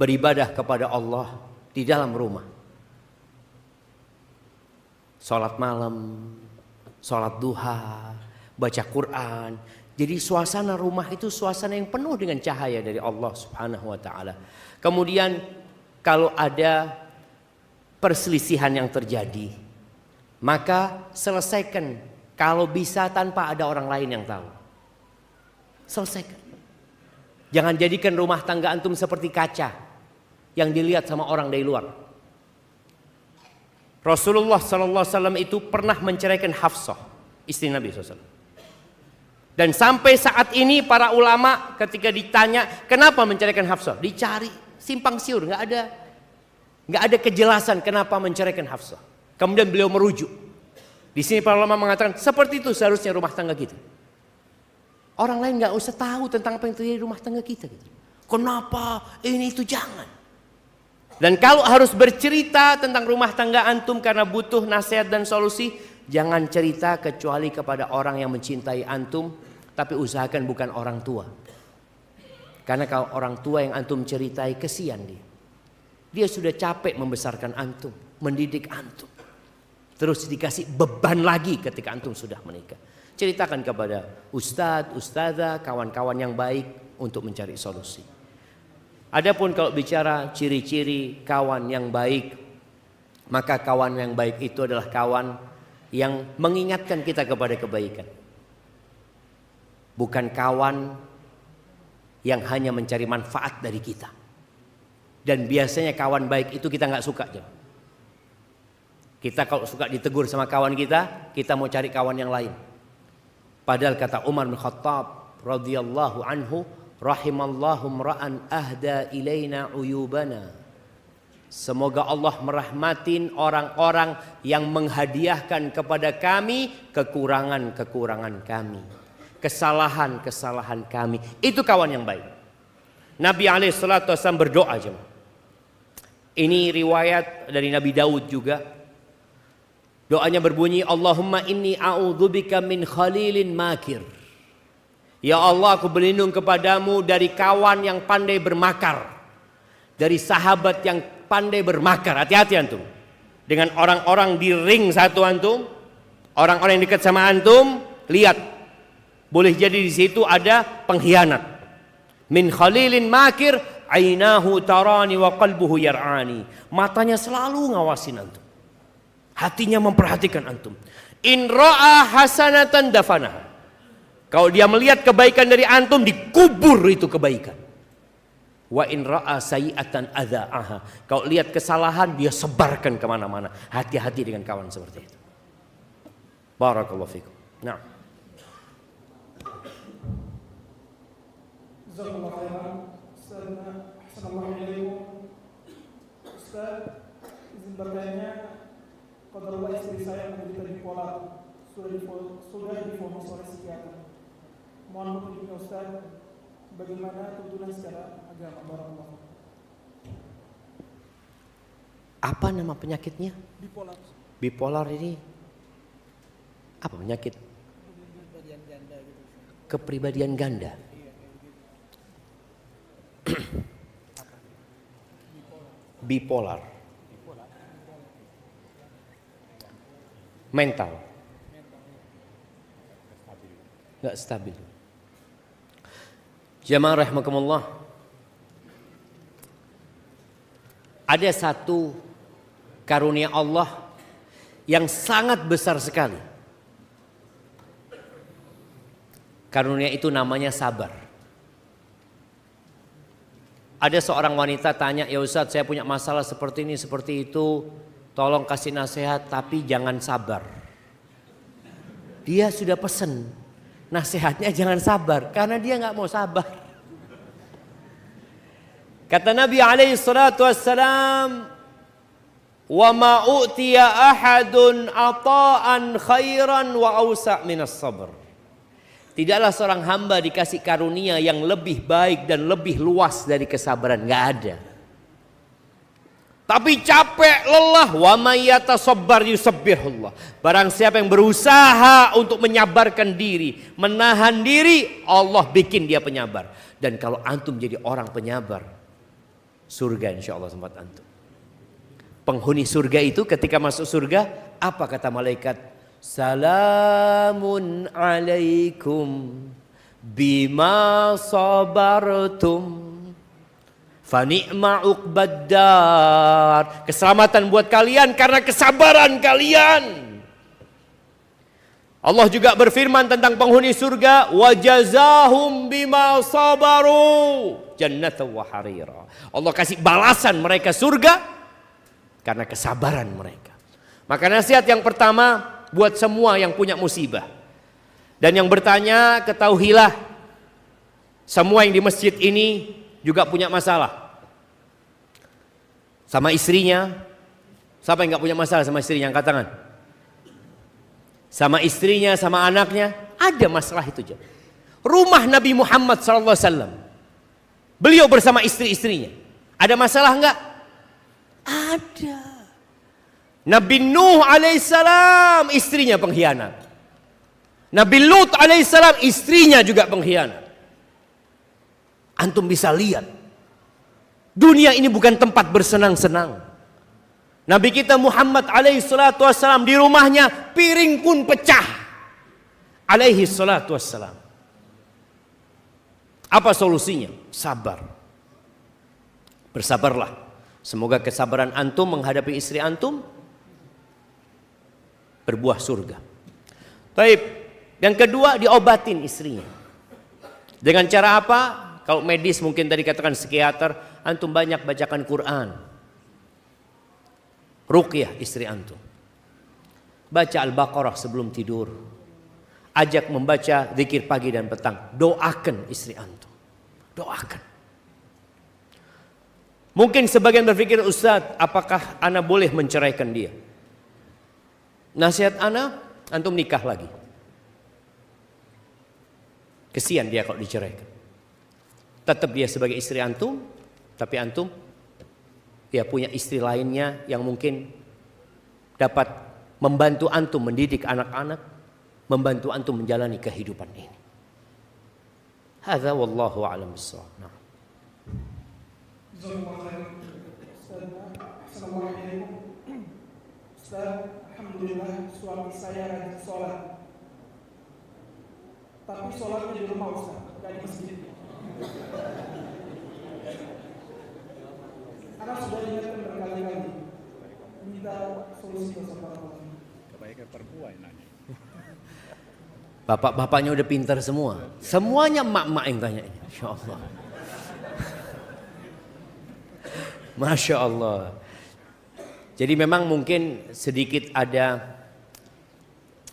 beribadah kepada Allah di dalam rumah. Sholat malam, sholat duha, baca Quran. Jadi suasana rumah itu suasana yang penuh dengan cahaya dari Allah Subhanahu wa taala. Kemudian kalau ada perselisihan yang terjadi, maka selesaikan kalau bisa tanpa ada orang lain yang tahu. Selesaikan. Jangan jadikan rumah tangga antum seperti kaca yang dilihat sama orang dari luar. Rasulullah sallallahu alaihi wasallam itu pernah menceraikan Hafsah, istri Nabi SAW. Dan sampai saat ini para ulama ketika ditanya kenapa menceraikan Hafsah, dicari simpang siur, nggak ada nggak ada kejelasan kenapa menceraikan Hafsah. Kemudian beliau merujuk. Di sini para ulama mengatakan seperti itu seharusnya rumah tangga kita. Gitu. Orang lain nggak usah tahu tentang apa yang terjadi di rumah tangga kita. Gitu. Kenapa ini itu jangan. Dan kalau harus bercerita tentang rumah tangga antum karena butuh nasihat dan solusi, jangan cerita kecuali kepada orang yang mencintai antum, tapi usahakan bukan orang tua. Karena kalau orang tua yang antum ceritai kesian dia. Dia sudah capek membesarkan antum, mendidik antum. Terus dikasih beban lagi ketika antum sudah menikah ceritakan kepada ustadz, ustazah, kawan-kawan yang baik untuk mencari solusi. Adapun kalau bicara ciri-ciri kawan yang baik, maka kawan yang baik itu adalah kawan yang mengingatkan kita kepada kebaikan. Bukan kawan yang hanya mencari manfaat dari kita. Dan biasanya kawan baik itu kita nggak suka. Jam. Kita kalau suka ditegur sama kawan kita, kita mau cari kawan yang lain. Padahal kata Umar bin Khattab radhiyallahu anhu, rahimallahu mra'an ahda ilaina uyubana. Semoga Allah merahmatin orang-orang yang menghadiahkan kepada kami kekurangan-kekurangan kami. Kesalahan-kesalahan kami. Itu kawan yang baik. Nabi alaihi salatu berdoa jemaah. Ini riwayat dari Nabi Daud juga Doanya berbunyi Allahumma inni a'udzubika min khalilin makir. Ya Allah aku berlindung kepadamu dari kawan yang pandai bermakar. Dari sahabat yang pandai bermakar. Hati-hati antum. Dengan orang-orang di ring satu antum, orang-orang yang dekat sama antum, lihat. Boleh jadi di situ ada pengkhianat. Min khalilin makir ainahu tarani wa qalbuhu yar'ani. Matanya selalu ngawasin antum. Hatinya memperhatikan antum. In ra'a hasanatan dafana. Kalau dia melihat kebaikan dari antum dikubur itu kebaikan. Wa in ra'a sayi'atan adza'aha. Kalau lihat kesalahan dia sebarkan kemana-mana. Hati-hati dengan kawan seperti itu. Barakallahu fikum. Nah. Ustaz, izin bertanya terdakwa istri saya menderita bipolar sudah dipo, sudah difonis oleh psikiater mohon petunjuknya Ustaz bagaimana tuntunan secara agama barakallahu apa nama penyakitnya? Bipolar. Bipolar ini apa penyakit? Kepribadian ganda. Gitu. Kepribadian ganda. Iya, gitu. Bipolar. Bipolar. mental. Gak stabil. Jemaah rahimakumullah. Ada satu karunia Allah yang sangat besar sekali. Karunia itu namanya sabar. Ada seorang wanita tanya, ya Ustaz saya punya masalah seperti ini, seperti itu tolong kasih nasihat tapi jangan sabar. Dia sudah pesen, nasihatnya jangan sabar karena dia nggak mau sabar. Kata Nabi alaihi salatu wassalam, "Wa ma utiya ahadun ata'an khairan wa awsa' minas sabr." Tidaklah seorang hamba dikasih karunia yang lebih baik dan lebih luas dari kesabaran, nggak ada tapi capek, lelah, wa mayyata sabar yusabbihullah. Barang siapa yang berusaha untuk menyabarkan diri, menahan diri, Allah bikin dia penyabar. Dan kalau antum jadi orang penyabar, surga insya Allah tempat antum. Penghuni surga itu ketika masuk surga, apa kata malaikat? Salamun alaikum bima sabartum Fani'ma uqbaddar. Keselamatan buat kalian karena kesabaran kalian. Allah juga berfirman tentang penghuni surga wajazahum bima sabaru jannatan wa harira. Allah kasih balasan mereka surga karena kesabaran mereka. Maka nasihat yang pertama buat semua yang punya musibah. Dan yang bertanya ketahuilah semua yang di masjid ini juga punya masalah. Sama istrinya, siapa yang nggak punya masalah sama istrinya? Angkat tangan. Sama istrinya, sama anaknya, ada masalah itu. Rumah Nabi Muhammad SAW, beliau bersama istri-istrinya, ada masalah nggak? Ada. Nabi Nuh alaihissalam istrinya pengkhianat. Nabi Lut alaihissalam istrinya juga pengkhianat. Antum bisa lihat. Dunia ini bukan tempat bersenang-senang. Nabi kita Muhammad alaihi salatu wassalam di rumahnya piring pun pecah. Alaihi salatu wassalam. Apa solusinya? Sabar. Bersabarlah. Semoga kesabaran antum menghadapi istri antum berbuah surga. Taib. Yang kedua diobatin istrinya. Dengan cara apa? Kalau medis mungkin tadi katakan psikiater, antum banyak bacakan Quran. rukyah istri antum. Baca Al-Baqarah sebelum tidur. Ajak membaca zikir pagi dan petang. Doakan istri antum. Doakan. Mungkin sebagian berpikir, Ustaz, apakah Ana boleh menceraikan dia? Nasihat Ana, antum nikah lagi. Kesian dia kalau diceraikan tetap dia sebagai istri antum, tapi antum ya punya istri lainnya yang mungkin dapat membantu antum mendidik anak-anak, membantu antum menjalani kehidupan ini. Hadza wallahu a'lam bissawab. Nah. Assalamualaikum. Ustaz, Alhamdulillah suami saya rajin sholat. Tapi sholatnya di rumah Ustaz, dari masjidnya karena sudah diingatkan berkali-kali minta solusi bersama Kebaikan perempuan nanya. Bapak-bapaknya udah pintar semua. Semuanya mak-mak yang tanya. Insya Allah. Masya Allah. Jadi memang mungkin sedikit ada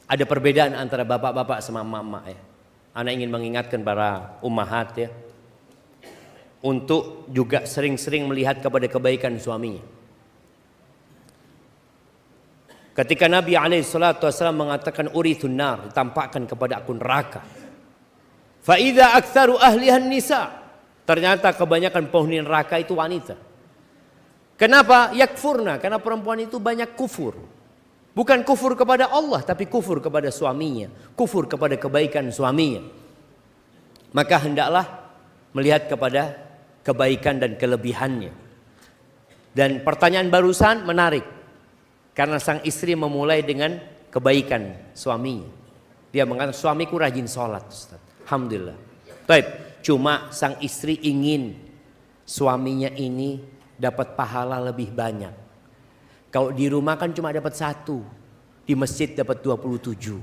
ada perbedaan antara bapak-bapak sama mak-mak ya. Anak ingin mengingatkan para ummahat ya untuk juga sering-sering melihat kepada kebaikan suaminya. Ketika Nabi Wasallam mengatakan uritun nar, kepada aku neraka. Faida aktsaru ahlihan nisa. Ternyata kebanyakan penghuni neraka itu wanita. Kenapa? Yakfurna, karena perempuan itu banyak kufur. Bukan kufur kepada Allah tapi kufur kepada suaminya. Kufur kepada kebaikan suaminya. Maka hendaklah melihat kepada kebaikan dan kelebihannya. Dan pertanyaan barusan menarik. Karena sang istri memulai dengan kebaikan suaminya. Dia mengatakan suamiku rajin sholat Ustaz. Alhamdulillah. Baik, cuma sang istri ingin suaminya ini dapat pahala lebih banyak. Kalau di rumah kan cuma dapat satu. Di masjid dapat 27.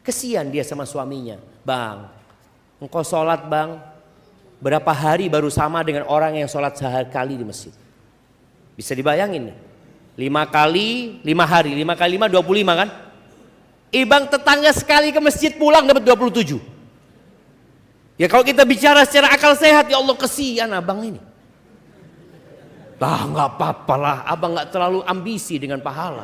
Kesian dia sama suaminya. Bang, engkau sholat bang. Berapa hari baru sama dengan orang yang sholat sehari kali di masjid. Bisa dibayangin. Lima kali, lima hari. Lima kali lima, dua puluh lima kan? Ibang eh, tetangga sekali ke masjid pulang dapat dua puluh tujuh. Ya kalau kita bicara secara akal sehat, ya Allah kesian abang ini. Lah nggak apa lah, abang nggak terlalu ambisi dengan pahala.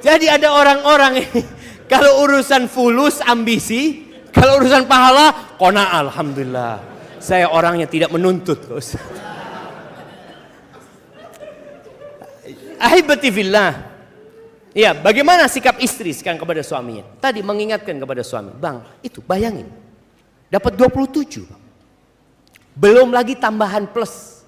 Jadi ada orang-orang ini kalau urusan fulus ambisi, kalau urusan pahala kona alhamdulillah. Saya orangnya tidak menuntut loh. Ya, bagaimana sikap istri sekarang kepada suaminya? Tadi mengingatkan kepada suami, "Bang, itu bayangin. Dapat 27, Bang. Belum lagi tambahan plus.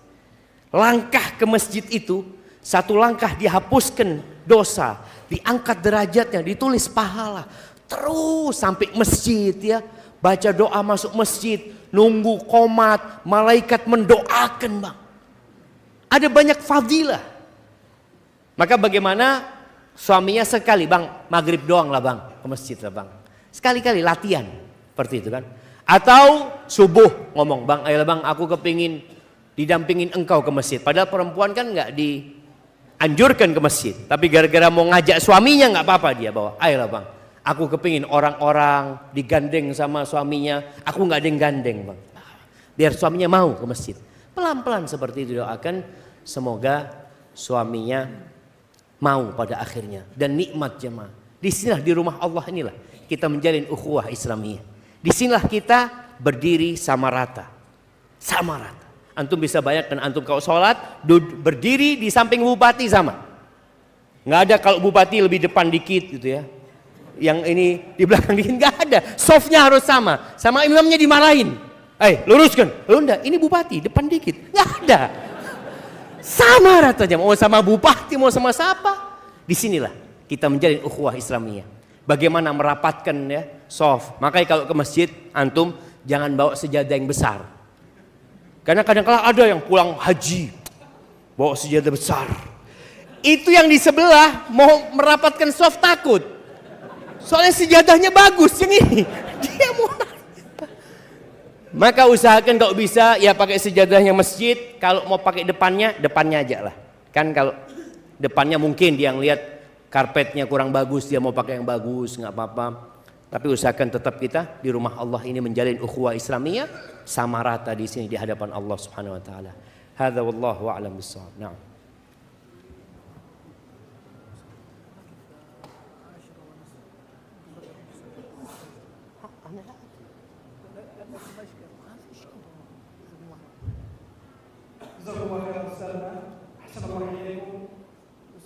Langkah ke masjid itu, satu langkah dihapuskan dosa, diangkat derajatnya, ditulis pahala. Terus sampai masjid ya, baca doa masuk masjid, nunggu komat, malaikat mendoakan bang. Ada banyak fadilah. Maka bagaimana suaminya sekali bang, maghrib doang lah bang, ke masjid lah bang. Sekali-kali latihan, seperti itu kan. Atau subuh ngomong, bang ayolah bang aku kepingin didampingin engkau ke masjid. Padahal perempuan kan nggak dianjurkan ke masjid. Tapi gara-gara mau ngajak suaminya nggak apa-apa dia bawa. Ayolah bang, aku kepingin orang-orang digandeng sama suaminya. Aku nggak ada yang gandeng bang. Biar suaminya mau ke masjid. Pelan-pelan seperti itu doakan. Semoga suaminya mau pada akhirnya. Dan nikmat jemaah. Disinilah di rumah Allah inilah kita menjalin ukhuwah Islamiyah. Disinilah kita berdiri sama rata. Sama rata. Antum bisa bayangkan antum kalau sholat berdiri di samping bupati sama. Nggak ada kalau bupati lebih depan dikit gitu ya. Yang ini di belakang dikit nggak ada. Softnya harus sama. Sama imamnya dimarahin. Eh luruskan. Lu enggak, ini bupati depan dikit. Nggak ada. Sama rata aja Mau sama bupati, mau sama siapa. Disinilah kita menjalin ukhuwah Islamiyah bagaimana merapatkan ya soft. Makanya kalau ke masjid antum jangan bawa sejadah yang besar. Karena kadang kadang ada yang pulang haji bawa sejadah besar. Itu yang di sebelah mau merapatkan soft takut. Soalnya sejadahnya bagus yang ini. Dia mau maka usahakan kalau bisa ya pakai sejadahnya masjid. Kalau mau pakai depannya, depannya aja lah. Kan kalau depannya mungkin dia yang lihat karpetnya kurang bagus dia mau pakai yang bagus nggak apa-apa tapi usahakan tetap kita di rumah Allah ini menjalin ukhuwah Islamiyah sama rata di sini di hadapan Allah Subhanahu wa taala. Hadza wallahu a'lam bissawab. Naam.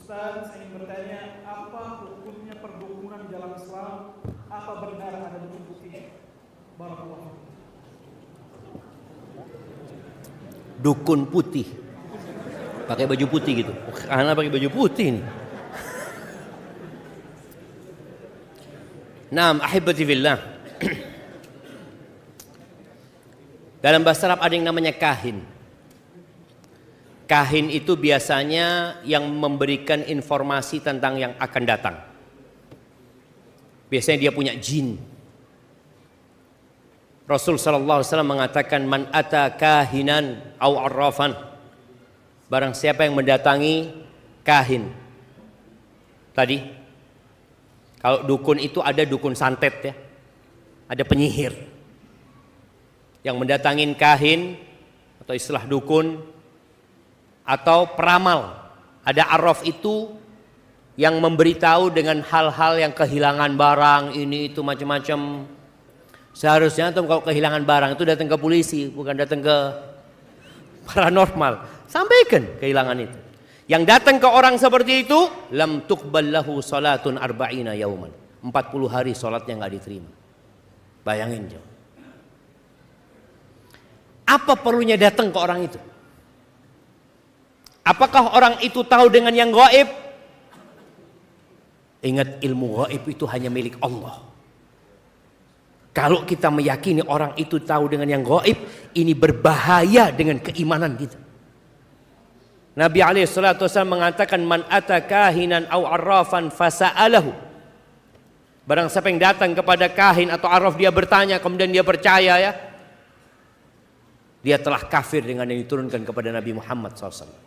Ustaz, saya ingin bertanya, apa hukumnya perdukunan dalam Islam? Apa benar ada bukti putih? Barakallahu Dukun putih. Pakai baju putih gitu. Anak pakai baju putih ini. Naam, ahibati fillah. Dalam bahasa Arab ada yang namanya kahin. Kahin itu biasanya yang memberikan informasi tentang yang akan datang. Biasanya dia punya jin. Rasul sallallahu alaihi wasallam mengatakan man ata kahinan au arrafan. Barang siapa yang mendatangi kahin. Tadi kalau dukun itu ada dukun santet ya. Ada penyihir. Yang mendatangin kahin atau istilah dukun atau peramal. Ada araf itu yang memberitahu dengan hal-hal yang kehilangan barang ini itu macam-macam. Seharusnya tuh kalau kehilangan barang itu datang ke polisi, bukan datang ke paranormal. Sampaikan kehilangan itu. Yang datang ke orang seperti itu lam tuqballahu salatun arba'ina yauman. 40 hari salatnya nggak diterima. Bayangin jauh. Apa perlunya datang ke orang itu? Apakah orang itu tahu dengan yang gaib? Ingat ilmu gaib itu hanya milik Allah. Kalau kita meyakini orang itu tahu dengan yang gaib, ini berbahaya dengan keimanan kita. Nabi alaihi salatu wasallam mengatakan man atakahinan au arrafan fasa'alahu. Barang siapa yang datang kepada kahin atau arraf dia bertanya kemudian dia percaya ya. Dia telah kafir dengan yang diturunkan kepada Nabi Muhammad SAW.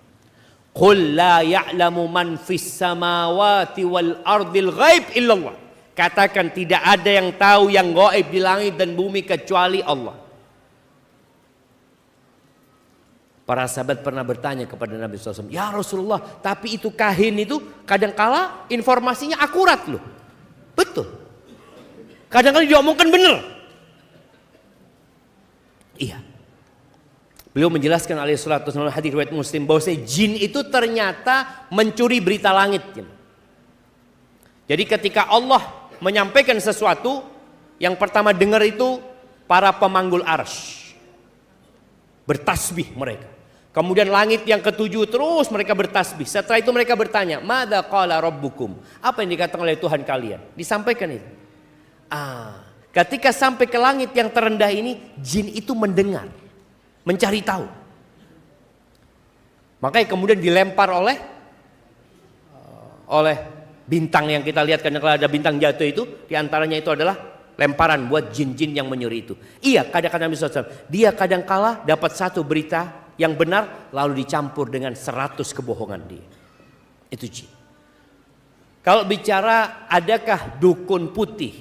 Qul la ya'lamu man fis samawati wal ardil ghaib illallah. Katakan tidak ada yang tahu yang gaib di langit dan bumi kecuali Allah. Para sahabat pernah bertanya kepada Nabi SAW, Ya Rasulullah, tapi itu kahin itu kadangkala informasinya akurat loh. Betul. Kadang-kadang diomongkan benar. Iya. Beliau menjelaskan alaihissalam hadis riwayat Muslim bahwa jin itu ternyata mencuri berita langit. Jadi ketika Allah menyampaikan sesuatu, yang pertama dengar itu para pemanggul arsh. Bertasbih mereka. Kemudian langit yang ketujuh terus mereka bertasbih. Setelah itu mereka bertanya, Mada qala rabbukum? Apa yang dikatakan oleh Tuhan kalian? Disampaikan itu. Ah, ketika sampai ke langit yang terendah ini, jin itu mendengar mencari tahu. Makanya kemudian dilempar oleh oleh bintang yang kita lihat karena kalau ada bintang jatuh itu diantaranya itu adalah lemparan buat jin-jin yang menyuri itu. Iya, kadang-kadang dia kadang kala dapat satu berita yang benar lalu dicampur dengan seratus kebohongan dia. Itu jin. Kalau bicara adakah dukun putih?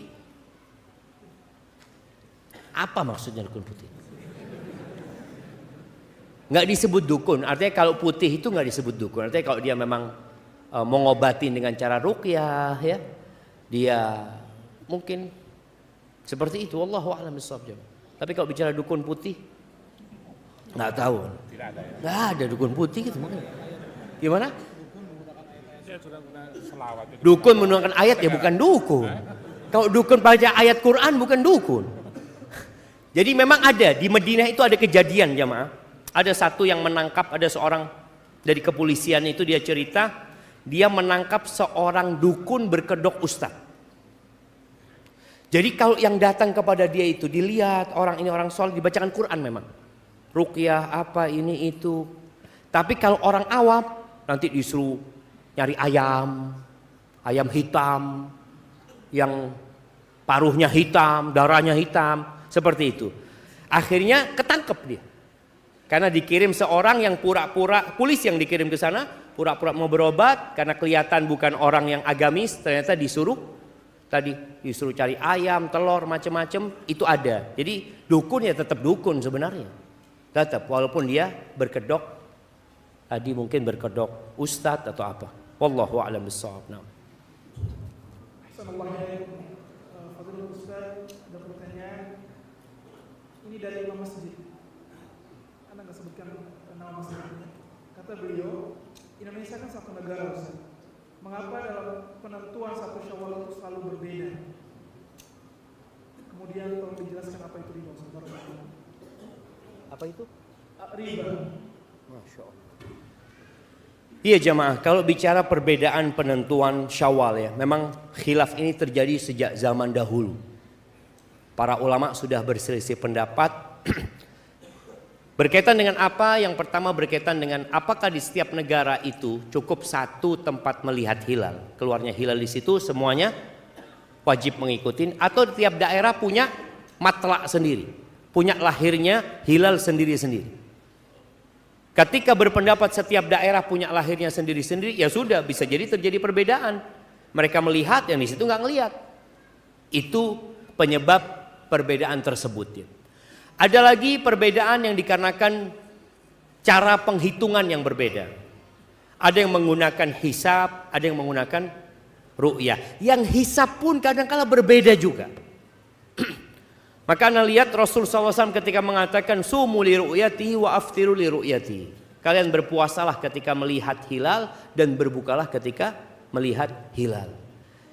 Apa maksudnya dukun putih? nggak disebut dukun. Artinya kalau putih itu nggak disebut dukun. Artinya kalau dia memang uh, mengobatin dengan cara rukyah ya, dia mungkin seperti itu. Wallahu a'lam Tapi kalau bicara dukun putih nggak tahu. Tidak ada ya. ada dukun putih gitu mungkin. Gimana? Dukun menggunakan ayat ya bukan dukun. Kalau dukun baca ayat Quran bukan dukun. Jadi memang ada di Madinah itu ada kejadian ya Ya, ada satu yang menangkap ada seorang dari kepolisian itu dia cerita dia menangkap seorang dukun berkedok ustad. Jadi kalau yang datang kepada dia itu dilihat orang ini orang soal dibacakan Quran memang. Rukyah apa ini itu. Tapi kalau orang awam nanti disuruh nyari ayam, ayam hitam yang paruhnya hitam, darahnya hitam, seperti itu. Akhirnya ketangkep dia. Karena dikirim seorang yang pura-pura, polis yang dikirim ke sana, pura-pura mau berobat karena kelihatan bukan orang yang agamis, ternyata disuruh tadi disuruh cari ayam, telur, macam-macam itu ada. Jadi dukun ya tetap dukun sebenarnya. Tetap walaupun dia berkedok tadi mungkin berkedok ustadz atau apa. Wallahu a'lam bissawab. Nah. Ini dari Imam Masjid masalah ini? Kata beliau, Indonesia kan satu negara Ustaz. Mengapa dalam penentuan satu syawal itu selalu berbeda? Kemudian tolong dijelaskan apa itu riba Ustaz. Apa itu? Ah, riba. Masya Allah. Iya jamaah, kalau bicara perbedaan penentuan syawal ya, memang khilaf ini terjadi sejak zaman dahulu. Para ulama sudah berselisih pendapat Berkaitan dengan apa? Yang pertama berkaitan dengan apakah di setiap negara itu cukup satu tempat melihat hilal. Keluarnya hilal di situ semuanya wajib mengikuti atau tiap daerah punya matlak sendiri. Punya lahirnya hilal sendiri-sendiri. Ketika berpendapat setiap daerah punya lahirnya sendiri-sendiri, ya sudah bisa jadi terjadi perbedaan. Mereka melihat yang di situ nggak ngelihat. Itu penyebab perbedaan tersebut. Ya. Ada lagi perbedaan yang dikarenakan cara penghitungan yang berbeda. Ada yang menggunakan hisap, ada yang menggunakan ru'yah. Yang hisap pun kadang-kala berbeda juga. Maka anda lihat Rasul SAW ketika mengatakan sumu li ru'yati wa aftiru li ru'yati. Kalian berpuasalah ketika melihat hilal dan berbukalah ketika melihat hilal.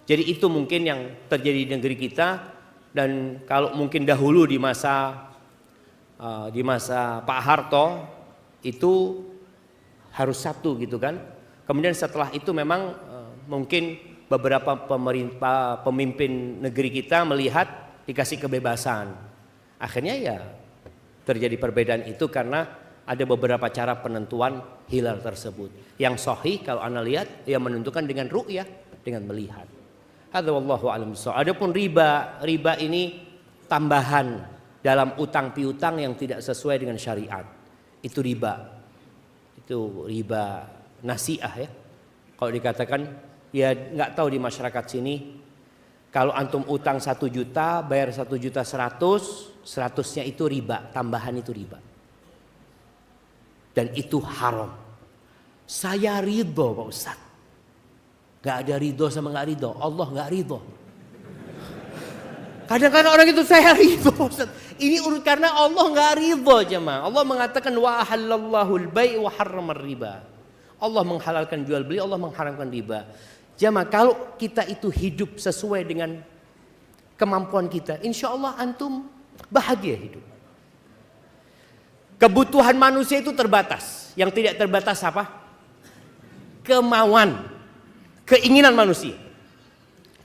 Jadi itu mungkin yang terjadi di negeri kita dan kalau mungkin dahulu di masa Eh, di masa Pak Harto itu harus satu gitu kan. Kemudian setelah itu memang eh, mungkin beberapa pemerintah pemimpin negeri kita melihat dikasih kebebasan. Akhirnya ya terjadi perbedaan itu karena ada beberapa cara penentuan hilal tersebut. Yang sahih kalau anda lihat yang menentukan dengan ru'yah, dengan melihat. Hadza wallahu alam Adapun riba, riba ini tambahan dalam utang piutang yang tidak sesuai dengan syariat. Itu riba. Itu riba nasiah ya. Kalau dikatakan ya nggak tahu di masyarakat sini kalau antum utang satu juta bayar satu juta seratus seratusnya itu riba tambahan itu riba dan itu haram saya ridho pak ustadz Gak ada ridho sama gak ridho Allah gak ridho Kadang-kadang orang itu saya ridho Ini urut karena Allah nggak ridho jemaah. Allah mengatakan wa halallahu bayi wa harramar riba. Allah menghalalkan jual beli, Allah mengharamkan riba. Jemaah, kalau kita itu hidup sesuai dengan kemampuan kita, insya Allah antum bahagia hidup. Kebutuhan manusia itu terbatas. Yang tidak terbatas apa? Kemauan, keinginan manusia.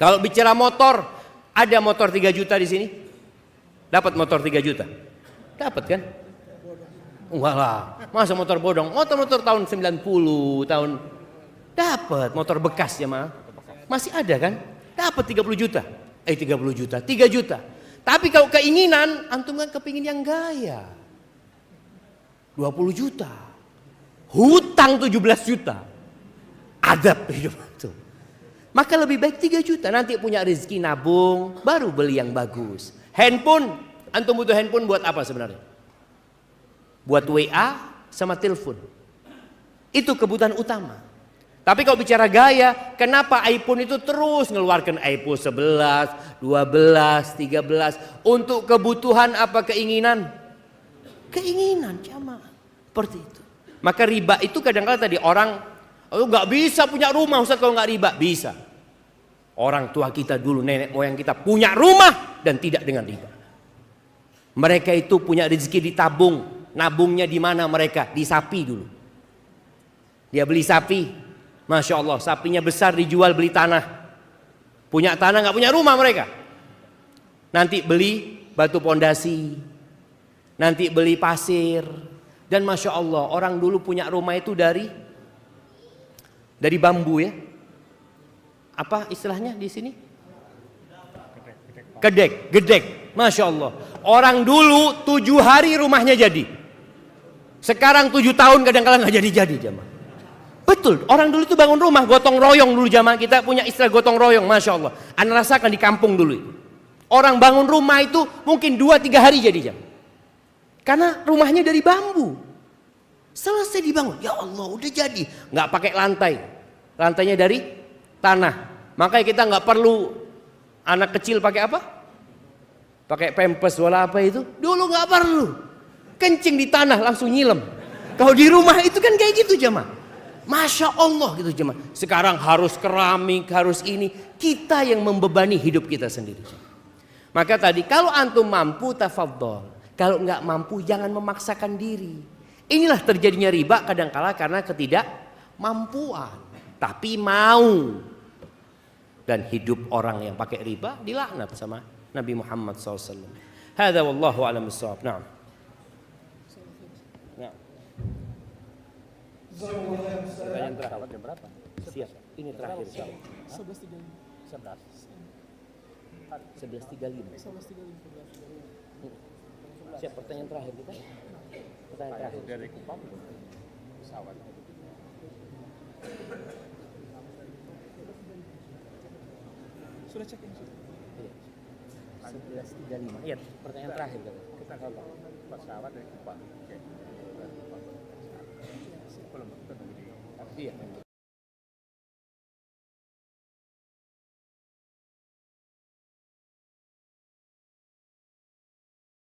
Kalau bicara motor, ada motor 3 juta di sini? Dapat motor 3 juta? Dapat kan? Enggak lah, masa motor bodong? Motor-motor oh, tahun 90, tahun dapat motor bekas ya mah. Masih ada kan? Dapat 30 juta. Eh 30 juta, 3 juta. Tapi kalau keinginan, antum kan kepingin yang gaya. 20 juta. Hutang 17 juta. Adab hidup antum. Maka lebih baik 3 juta nanti punya rezeki nabung baru beli yang bagus. Handphone, antum butuh handphone buat apa sebenarnya? Buat WA sama telepon. Itu kebutuhan utama. Tapi kalau bicara gaya, kenapa iPhone itu terus ngeluarkan iPhone 11, 12, 13 untuk kebutuhan apa keinginan? Keinginan jamaah. Seperti itu. Maka riba itu kadang-kadang tadi orang Oh, nggak bisa punya rumah Ustaz kalau nggak riba. Bisa. Orang tua kita dulu, nenek moyang kita punya rumah dan tidak dengan riba. Mereka itu punya rezeki ditabung. Nabungnya di mana mereka? Di sapi dulu. Dia beli sapi. Masya Allah, sapinya besar dijual beli tanah. Punya tanah nggak punya rumah mereka. Nanti beli batu pondasi. Nanti beli pasir. Dan Masya Allah, orang dulu punya rumah itu dari dari bambu ya. Apa istilahnya di sini? Gedek, gedek. Masya Allah. Orang dulu tujuh hari rumahnya jadi. Sekarang tujuh tahun kadang-kadang nggak jadi-jadi jamaah. Betul, orang dulu itu bangun rumah, gotong royong dulu zaman kita punya istilah gotong royong, masya Allah. Anda rasakan di kampung dulu itu. Orang bangun rumah itu mungkin dua tiga hari jadi jam. Karena rumahnya dari bambu. Selesai dibangun. Ya Allah udah jadi. Nggak pakai lantai. Lantainya dari tanah. Makanya kita nggak perlu anak kecil pakai apa? Pakai pempes wala apa itu? Dulu nggak perlu. Kencing di tanah langsung nyilem. Kalau di rumah itu kan kayak gitu jemaah. Masya Allah gitu jemaah. Sekarang harus keramik, harus ini. Kita yang membebani hidup kita sendiri. Maka tadi kalau antum mampu tafadol. Kalau nggak mampu jangan memaksakan diri. Inilah terjadinya riba kadangkala karena ketidakmampuan, tapi mau. Dan hidup orang yang pakai riba dilaknat sama Nabi Muhammad SAW. Hada wallahu alam bisawab. Naam. Pertanyaan terakhir Siap. Ini terakhir. Sebelas 11.35. 11.35. Siap pertanyaan terakhir kita dari Kupang pesawat. Sudah cek ini Sebelas tiga lima. Iya. Pertanyaan terakhir Kita kalau pesawat dari Kupang. Belum tentu Iya.